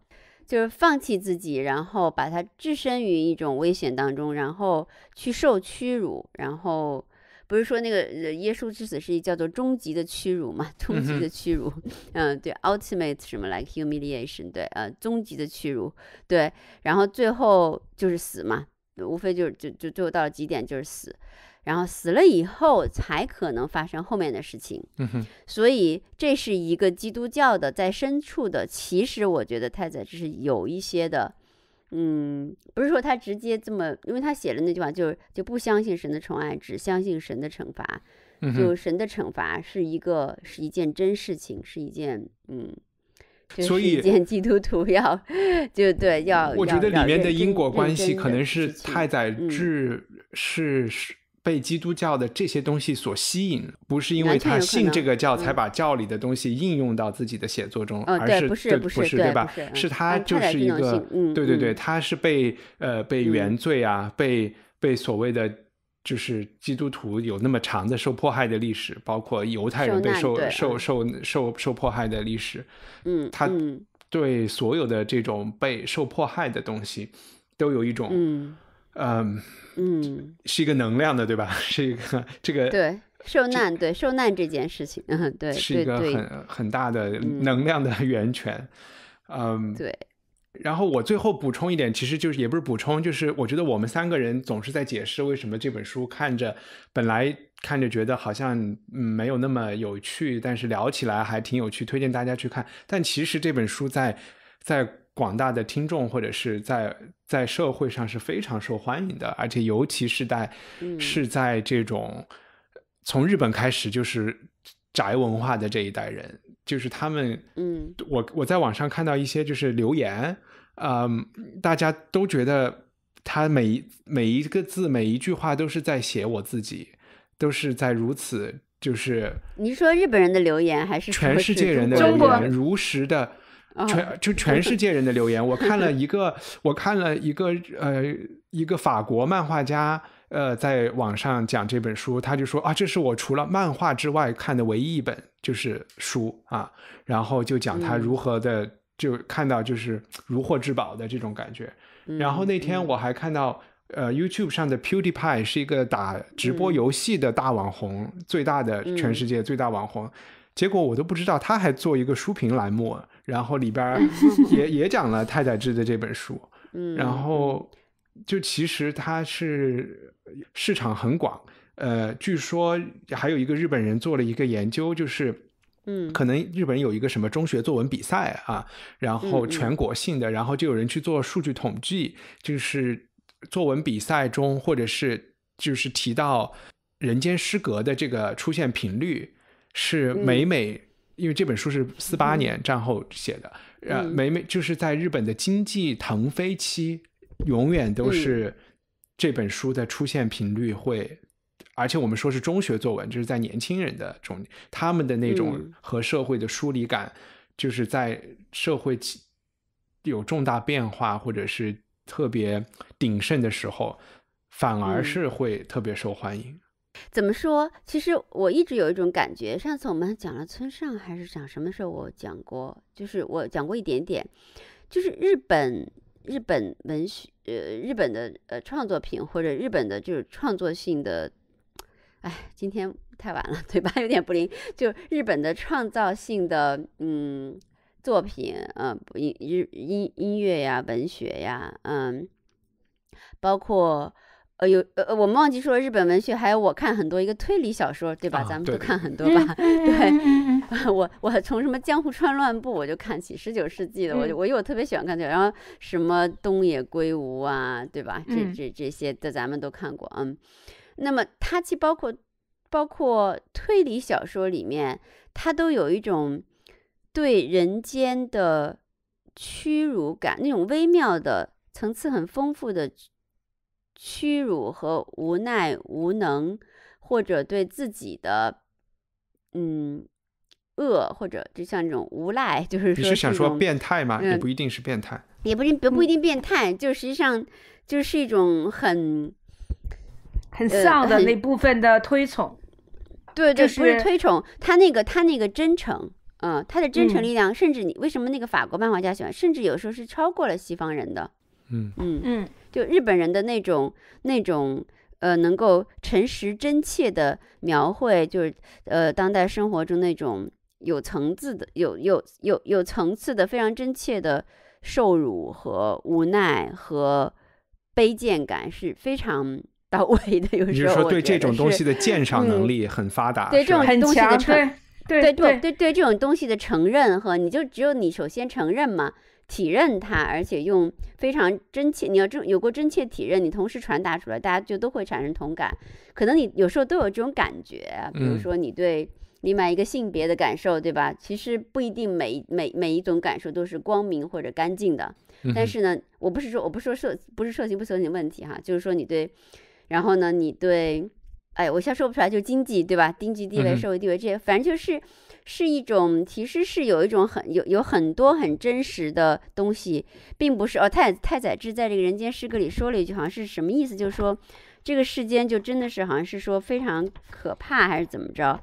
[SPEAKER 2] 就是放弃自己，然后把他置身于一种危险当中，然后去受屈辱，然后不是说那个耶稣之死是叫做终极的屈辱嘛？(laughs) 终极的屈辱，嗯，对，ultimate 什么 like humiliation，对，呃，终极的屈辱，对，然后最后就是死嘛，无非就是就就最后到了极点就是死。然后死了以后，才可能发生后面的事情。嗯哼，所以这是一个基督教的在深处的。其实我觉得太宰治是有一些的，嗯，不是说他直接这么，因为他写的那句话就是就不相信神的宠爱，只相信神的惩罚。就神的惩罚是一个是一件真事情，是一件嗯，所以一件基督徒要就对要。我觉得里面的因果关系可能
[SPEAKER 1] 是太宰治是是。被基督教的这些东西所吸引，不是因为他信这个教才把教里的东西应用到自己的写作中，而是不是不是对吧？是他就是一个对对对，他是被呃被原罪啊，被被所谓的就是基督徒有那么长的受迫害的历史，包括犹太人被受受受受受迫害的历史，嗯，他对所有的这种被受迫害的东西都有一种嗯。嗯是一个能量的，对吧？(laughs) 是一个这个对
[SPEAKER 2] 受难，对受难这件事情，嗯，对，是一个很
[SPEAKER 1] 很大的能量的源泉。嗯，对。然后我最后补充一点，其实就是也不是补充，就是我觉得我们三个人总是在解释为什么这本书看着本来看着觉得好像没有那么有趣，但是聊起来还挺有趣，推荐大家去看。但其实这本书在在。广大的听众或者是在在社会上是非常受欢迎的，而且尤其是在是在这种从日本开始就是宅文化的这一代人，就是他们，嗯，我我在网上看到一些就是留言，嗯，大家都觉得他每每一个字每一句话都是在写我自己，都是在如此，就是
[SPEAKER 2] 你是说日本人的留言还是全世界人的留言？
[SPEAKER 1] 如实的。
[SPEAKER 2] 全就全世
[SPEAKER 1] 界人的留言，我看了一个，我看了一个呃，一个法国漫画家呃，在网上讲这本书，他就说啊，这是我除了漫画之外看的唯一一本就是书啊，然后就讲他如何的就看到就是如获至宝的这种感觉。然后那天我还看到呃，YouTube 上的 PewDiePie 是一个打直播游戏的大网红，最大的全世界最大网红，结果我都不知道他还做一个书评栏目。然后里边也也讲了太宰治的这本书，
[SPEAKER 4] (laughs) 然
[SPEAKER 1] 后就其实它是市场很广，呃，据说还有一个日本人做了一个研究，就是，嗯，可能日本有一个什么中学作文比赛啊，然后全国性的，然后就有人去做数据统计，就是作文比赛中或者是就是提到人间失格的这个出现频率是每每。因为这本书是四八年战后写的，呃，每每就是在日本的经济腾飞期，永远都是这本书的出现频率会，而且我们说是中学作文，就是在年轻人的中，他们的那种和社会的疏离感，就是在社会有重大变化或者是特别鼎盛的时候，反而是会特别受欢迎。
[SPEAKER 2] 怎么说？其实我一直有一种感觉，上次我们讲了村上还是讲什么时候我讲过，就是我讲过一点点，就是日本日本文学，呃，日本的呃创作品或者日本的就是创作性的，哎，今天太晚了，(laughs) 嘴巴有点不灵，就日本的创造性的嗯作品，嗯音日音音乐呀，文学呀，嗯，包括。呃有呃我们忘记说日本文学还有我看很多一个推理小说对吧咱们都看很多吧 (laughs) 对，(laughs) 我我从什么江湖川乱步我就看起十九世纪的我我因我特别喜欢看这个然后什么东野圭吾啊对吧这这这些的咱们都看过嗯那么它既包括包括推理小说里面它都有一种对人间的屈辱感那种微妙的层次很丰富的。屈辱和无奈、无能，或者对自己的，嗯，恶，或者就像这种无赖，(laughs) 就是你是想说变
[SPEAKER 1] 态吗？也不一定是变态，
[SPEAKER 2] 也不不不一定变态，就实际上就是一种很
[SPEAKER 3] 很丧的那部
[SPEAKER 2] 分的推崇。对对，不是推崇他那个他那个真诚，嗯，他的真诚力量，甚至你为什么那个法国漫画家喜欢，甚至有时候是超过了西方人的。嗯嗯嗯。就日本人的那种那种呃，能够诚实真切的描绘，就是呃，当代生活中那种有层次的、有有有有层次的、非常真切的受辱和无奈和卑贱感是非常到位的。有时候，你是说对这种东西的鉴赏能
[SPEAKER 1] 力很发达？对这
[SPEAKER 2] 种东西的承，对对对对对这种东西的承认和你就只有你首先承认嘛。体认它，而且用非常真切，你要真有过真切体认，你同时传达出来，大家就都会产生同感。可能你有时候都有这种感觉，比如说你对你外一个性别的感受，对吧？其实不一定每每每一种感受都是光明或者干净的。但是呢，我不是说我不是说涉不是色情不色情问题哈，就是说你对，然后呢，你对。哎，我现在说不出来，就经济对吧？经济地位、社会地位这些，反正就是是一种，其实是有一种很有有很多很真实的东西，并不是哦。太太宰治在这个《人间失格》里说了一句，好像是什么意思？就是说这个世间就真的是好像是说非常可怕，还是怎么着？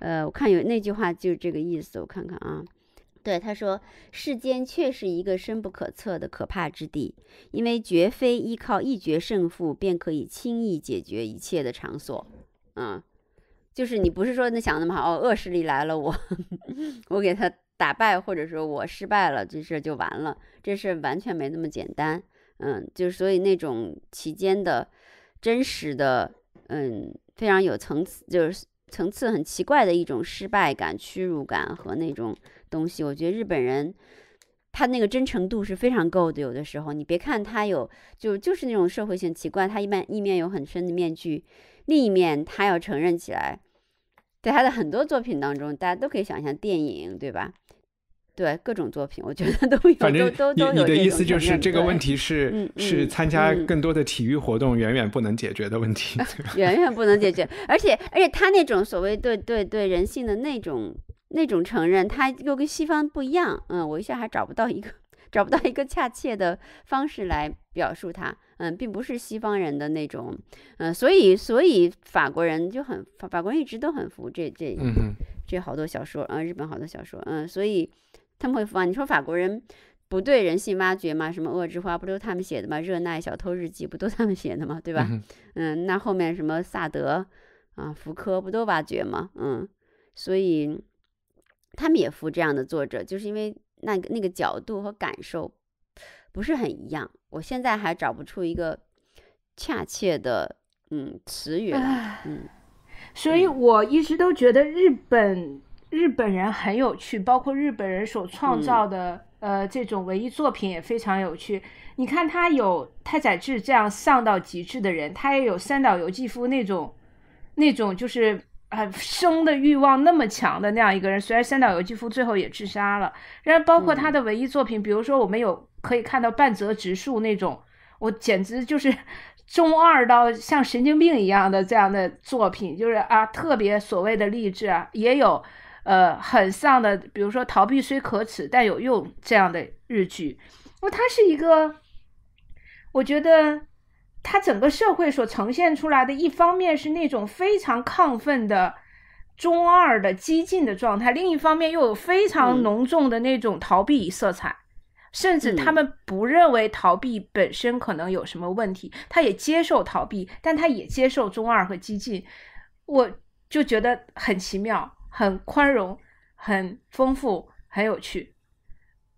[SPEAKER 2] 呃，我看有那句话就这个意思，我看看啊。对，他说：“世间确是一个深不可测的可怕之地，因为绝非依靠一决胜负便可以轻易解决一切的场所。”嗯，就是你不是说那想那么好哦，恶势力来了，我 (laughs) 我给他打败，或者说我失败了，这事就完了，这事完全没那么简单。嗯，就所以那种其间的，真实的，嗯，非常有层次，就是层次很奇怪的一种失败感、屈辱感和那种。东西，我觉得日本人他那个真诚度是非常够的。有的时候，你别看他有，就就是那种社会性奇怪，他一面一面有很深的面具，另一面他要承认起来。在他的很多作品当中，大家都可以想象电影，对吧？对各种作品，我觉得都有。反正你的意思就是，这个问题是是参加
[SPEAKER 1] 更多的体育活动远远不能解决的问题，
[SPEAKER 2] (laughs) 远远不能解决。而且而且，他那种所谓对对对人性的那种。那种承认，他又跟西方不一样，嗯，我一下还找不到一个，(laughs) 找不到一个恰切的方式来表述他，嗯，并不是西方人的那种，嗯，所以，所以法国人就很，法国人一直都很服这这，这好多小说，嗯，日本好多小说，嗯，所以他们会服。啊。你说法国人不对人性挖掘嘛？什么《恶之花》不都他们写的嘛？《热奈小偷日记》不都他们写的嘛？对吧？嗯，那后面什么萨德啊，福柯不都挖掘嘛？嗯，所以。他们也服这样的作者，就是因为那个那个角度和感受，不是很一样。我现在还找不出一个恰切的嗯词语，来，嗯。所以我一直
[SPEAKER 3] 都觉得日本日本人很有趣，包括日本人所创造的呃这种文艺作品也非常有趣。你看他有太宰治这样上到极致的人，他也有三岛由纪夫那种那种就是。生的欲望那么强的那样一个人，虽然三岛由纪夫最后也自杀了，然后包括他的文艺作品，比如说我们有可以看到半泽直树那种，我简直就是中二到像神经病一样的这样的作品，就是啊，特别所谓的励志啊，也有呃很丧的，比如说逃避虽可耻但有用这样的日剧，因他是一个，我觉得。他整个社会所呈现出来的，一方面是那种非常亢奋的中二的激进的状态，另一方面又有非常浓重的那种逃避色彩，甚至他们不认为逃避本身可能有什么问题，他也接受逃避，但他也接受中二和激进，我就觉得很奇妙、很宽容、很丰富、很有趣，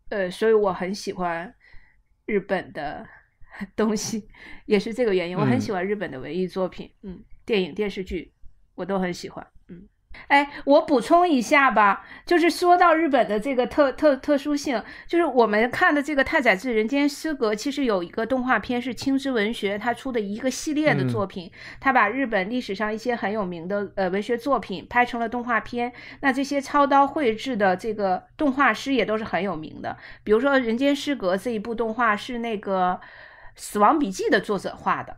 [SPEAKER 3] 呃，所以我很喜欢日本的。(laughs) 东西也是这个原因，我很喜欢日本的文艺作品，嗯，电影、电视剧我都很喜欢，嗯，哎，我补充一下吧，就是说到日本的这个特特特殊性，就是我们看的这个《太宰治人间失格》，其实有一个动画片是青之文学他出的一个系列的作品，他把日本历史上一些很有名的呃文学作品拍成了动画片，那这些操刀绘制的这个动画师也都是很有名的，比如说《人间失格》这一部动画是那个。《死亡笔记》的作者画的，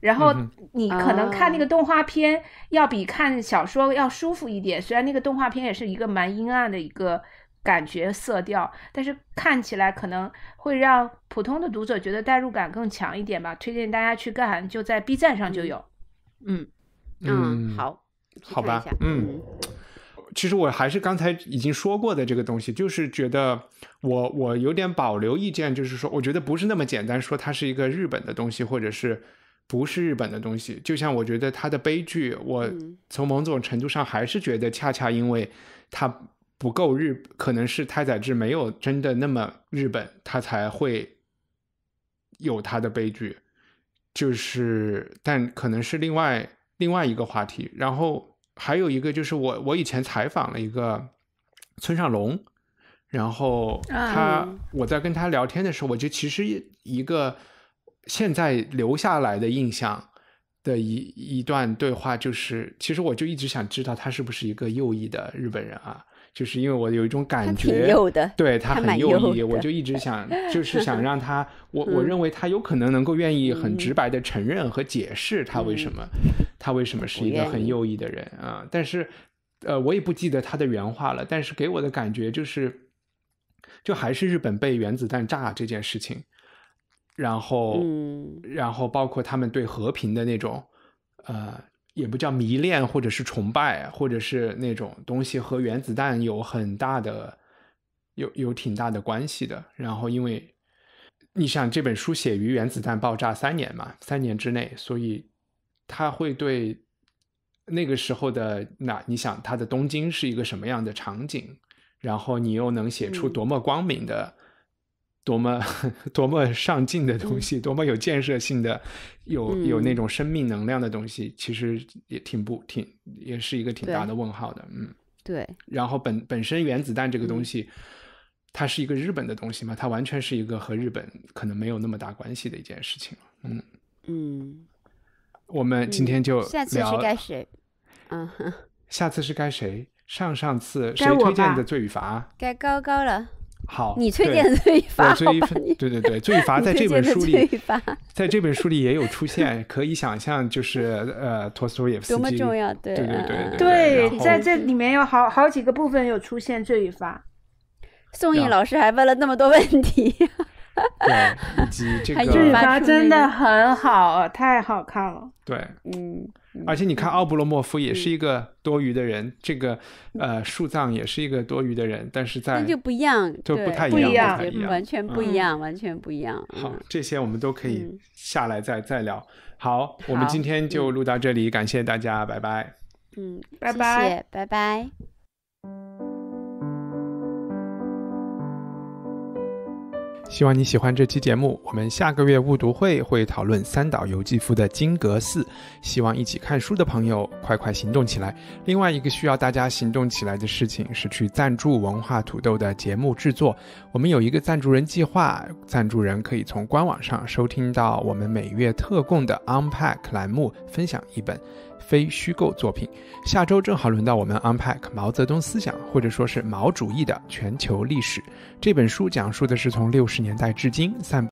[SPEAKER 3] 然后你可能看那个动画片要比看小说要舒服一点，虽然那个动画片也是一个蛮阴暗的一个感觉色调，但是看起来可能会让普通的读者觉得代入感更强一点吧。推荐大家去看，就在 B 站上就有。嗯
[SPEAKER 1] 嗯，好，
[SPEAKER 3] 看一下。嗯。
[SPEAKER 1] 其实我还是刚才已经说过的这个东西，就是觉得我我有点保留意见，就是说，我觉得不是那么简单说它是一个日本的东西，或者是不是日本的东西。就像我觉得他的悲剧，我从某种程度上还是觉得恰恰因为他不够日，可能是太宰治没有真的那么日本，他才会有他的悲剧。就是，但可能是另外另外一个话题，然后。还有一个就是我，我以前采访了一个村上龙，然后他，我在跟他聊天的时候，我就其实一个现在留下来的印象的一一段对话，就是其实我就一直想知道他是不是一个右翼的日本人啊。就是因为我有一种感觉，对他很右翼，我就一直想，就 (laughs) 是想让他，我我认为他有可能能够愿意很直白的承认和解释他为什么，他为什么是一个很右翼的人啊。但是，呃，我也不记得他的原话了，但是给我的感觉就是，就还是日本被原子弹炸这件事情，然后，然后包括他们对和平的那种，呃。也不叫迷恋，或者是崇拜，或者是那种东西，和原子弹有很大的有有挺大的关系的。然后，因为你想这本书写于原子弹爆炸三年嘛，三年之内，所以他会对那个时候的那你想他的东京是一个什么样的场景，然后你又能写出多么光明的。多么多么上进的东西，多么有建设性的，有有那种生命能量的东西，其实也挺不挺，也是一个挺大的问号的，嗯，对。然后本本身原子弹这个东西，它是一个日本的东西嘛，它完全是一个和日本可能没有那么大关系的一件事情嗯嗯。我们今天就下次是该
[SPEAKER 2] 谁？嗯，
[SPEAKER 1] 下次是该谁？上上次谁推荐的《罪与罚》？
[SPEAKER 2] 该高高了。
[SPEAKER 1] 好，你推荐罪与罚》。对对对，罪与罚》(laughs) 在这本书里，在这本书里也有出现，可以想象就是呃，托托耶斯基多么重要，对对对对，在这
[SPEAKER 3] 里面有好好几个部分有出现罪与罚。
[SPEAKER 2] 宋毅老师还问了那么多问题，
[SPEAKER 1] 对，以及这个罪与
[SPEAKER 3] 罚》真的
[SPEAKER 2] 很好，太好看了，
[SPEAKER 1] 对，嗯。而且你看，奥布罗莫夫也是一个多余的人，这个呃，树葬也是一个多余的人，但是在就
[SPEAKER 2] 不一样，就不太一样，一样，完全不一样，完全不一样。好，
[SPEAKER 1] 这些我们都可以下来再再聊。好，我们今天就录到这里，感谢大家，拜拜。
[SPEAKER 2] 嗯，拜拜，拜拜。
[SPEAKER 1] 希望你喜欢这期节目。我们下个月误读会会讨论三岛由纪夫的《金阁寺》，希望一起看书的朋友快快行动起来。另外一个需要大家行动起来的事情是去赞助文化土豆的节目制作。我们有一个赞助人计划，赞助人可以从官网上收听到我们每月特供的 Unpack 栏目，分享一本。非虚构作品，下周正好轮到我们 unpack 毛泽东思想，或者说是毛主义的全球历史这本书，讲述的是从六十年代至今散。